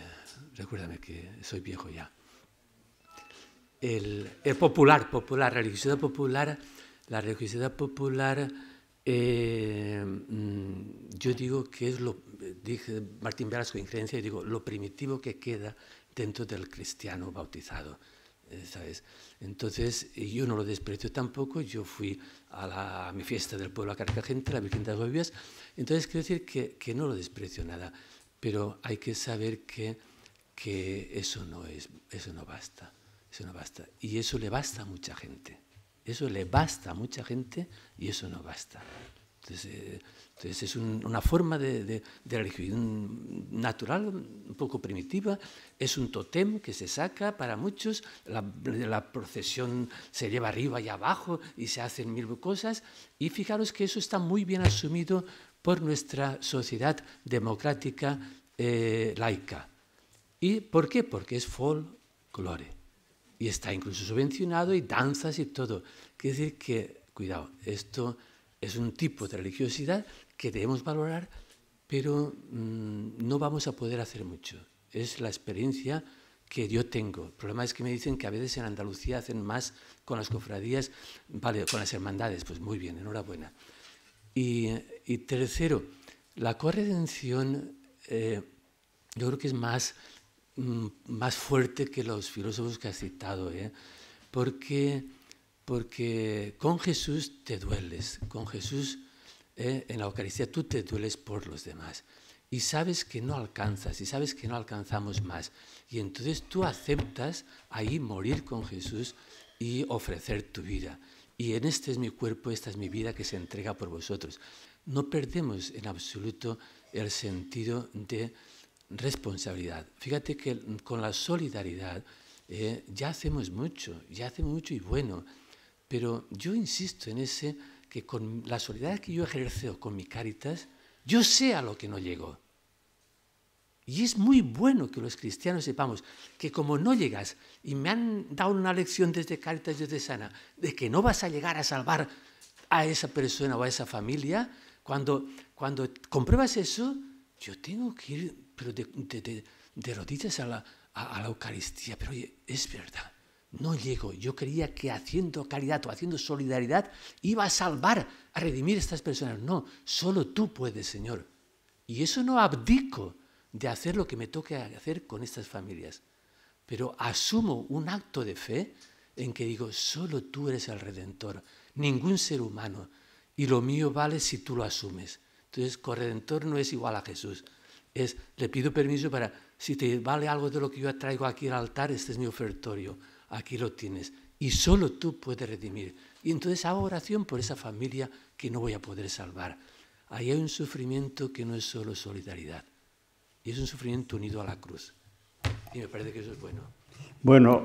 S3: recuérdame que soy viejo ya. El, popular, popular, religiosidad popular, la religiosidad popular, eh, mm, yo digo que es lo, dije Martín Velasco en digo, lo primitivo que queda dentro del cristiano bautizado eh, ¿sabes? Entonces eh, yo no lo desprecio tampoco, yo fui a, la, mi fiesta del pueblo a Carcagente, la Virgen de las entonces quiero decir que, que, no lo desprecio nada, pero hay que saber que, que eso, no es, eso no basta, eso no basta, y eso le basta a mucha gente, eso le basta a mucha gente y eso no basta. Entonces... Eh, entonces es una forma de, religión natural, un poco primitiva, es un totem que se saca para muchos, la, procesión se lleva arriba y abajo y se hacen mil cosas, y fijaros que eso está muy bien asumido por nuestra sociedad democrática eh, laica. ¿Y por qué? Porque es folclore. Y está incluso subvencionado y danzas y todo. Quiere decir que, cuidado, esto es un tipo de religiosidad que debemos valorar, pero mm, no vamos a poder hacer mucho. Es la experiencia que yo tengo. El problema es que me dicen que a veces en Andalucía hacen más con las cofradías, vale, con las hermandades, pues muy bien, enhorabuena. Y, tercero, la corredención eh, yo creo que es más, mm, más fuerte que los filósofos que ha citado, ¿eh? porque, porque con Jesús te dueles, con Jesús ¿eh? en la Eucaristía tú te dueles por los demás y sabes que no alcanzas y sabes que no alcanzamos más. Y entonces tú aceptas ahí morir con Jesús y ofrecer tu vida. Y en este es mi cuerpo, esta es mi vida que se entrega por vosotros. No perdemos en absoluto el sentido de responsabilidad. Fíjate que con la solidaridad ¿eh? ya hacemos mucho, ya hacemos mucho y bueno, pero yo insisto en ese que con la solidaridad que yo ejerzo con mi caritas, yo sé a lo que no llego. Y es muy bueno que los cristianos sepamos que como no llegas, y me han dado una lección desde Caritas desde Sana, de que no vas a llegar a salvar a esa persona o a esa familia, cuando, cuando compruebas eso, yo tengo que ir de, rodillas a la, la Eucaristía. Pero oye, es verdad, no llego. Yo creía que haciendo caridad o haciendo solidaridad iba a salvar, a redimir a estas personas. No, solo tú puedes, Señor. Y eso no abdico de hacer lo que me toque hacer con estas familias. Pero asumo un acto de fe en que digo, solo tú eres el redentor, ningún ser humano. Y lo mío vale si tú lo asumes. Entonces, corredentor no es igual a Jesús. Es, le pido permiso para, si te vale algo de lo que yo traigo aquí al altar, este es mi ofertorio aquí lo tienes. Y solo tú puedes redimir. Y entonces hago oración por esa familia que no voy a poder salvar. Ahí hay un sufrimiento que no es solo solidaridad. Y es un sufrimiento unido a la cruz. Y me parece que eso es bueno.
S1: Bueno,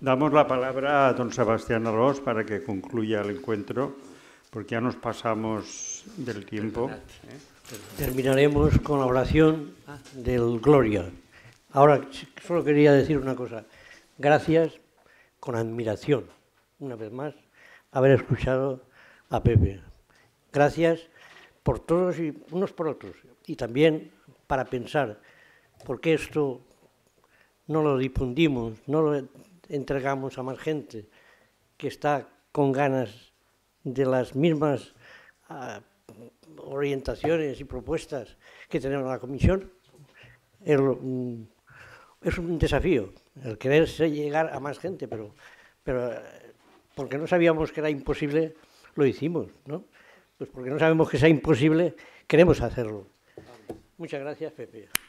S1: damos la palabra a don Sebastián Arroz para que
S2: concluya el encuentro, porque ya nos pasamos del tiempo. ¿eh? Terminaremos con la oración ah. del Gloria. Ahora solo quería decir una cosa. Gracias con admiración, una vez más, haber escuchado a Pepe. Gracias por todos y unos por otros. Y también para pensar por qué esto no lo difundimos, no lo entregamos a más gente que está con ganas de las mismas ah, orientaciones y propuestas que tenemos en la comisión. es mm, un desafío el quererse llegar a más gente, pero, pero eh, porque no sabíamos que era imposible, lo hicimos, ¿no? Pues porque no sabemos que sea imposible, queremos hacerlo. Muchas gracias, Pepe.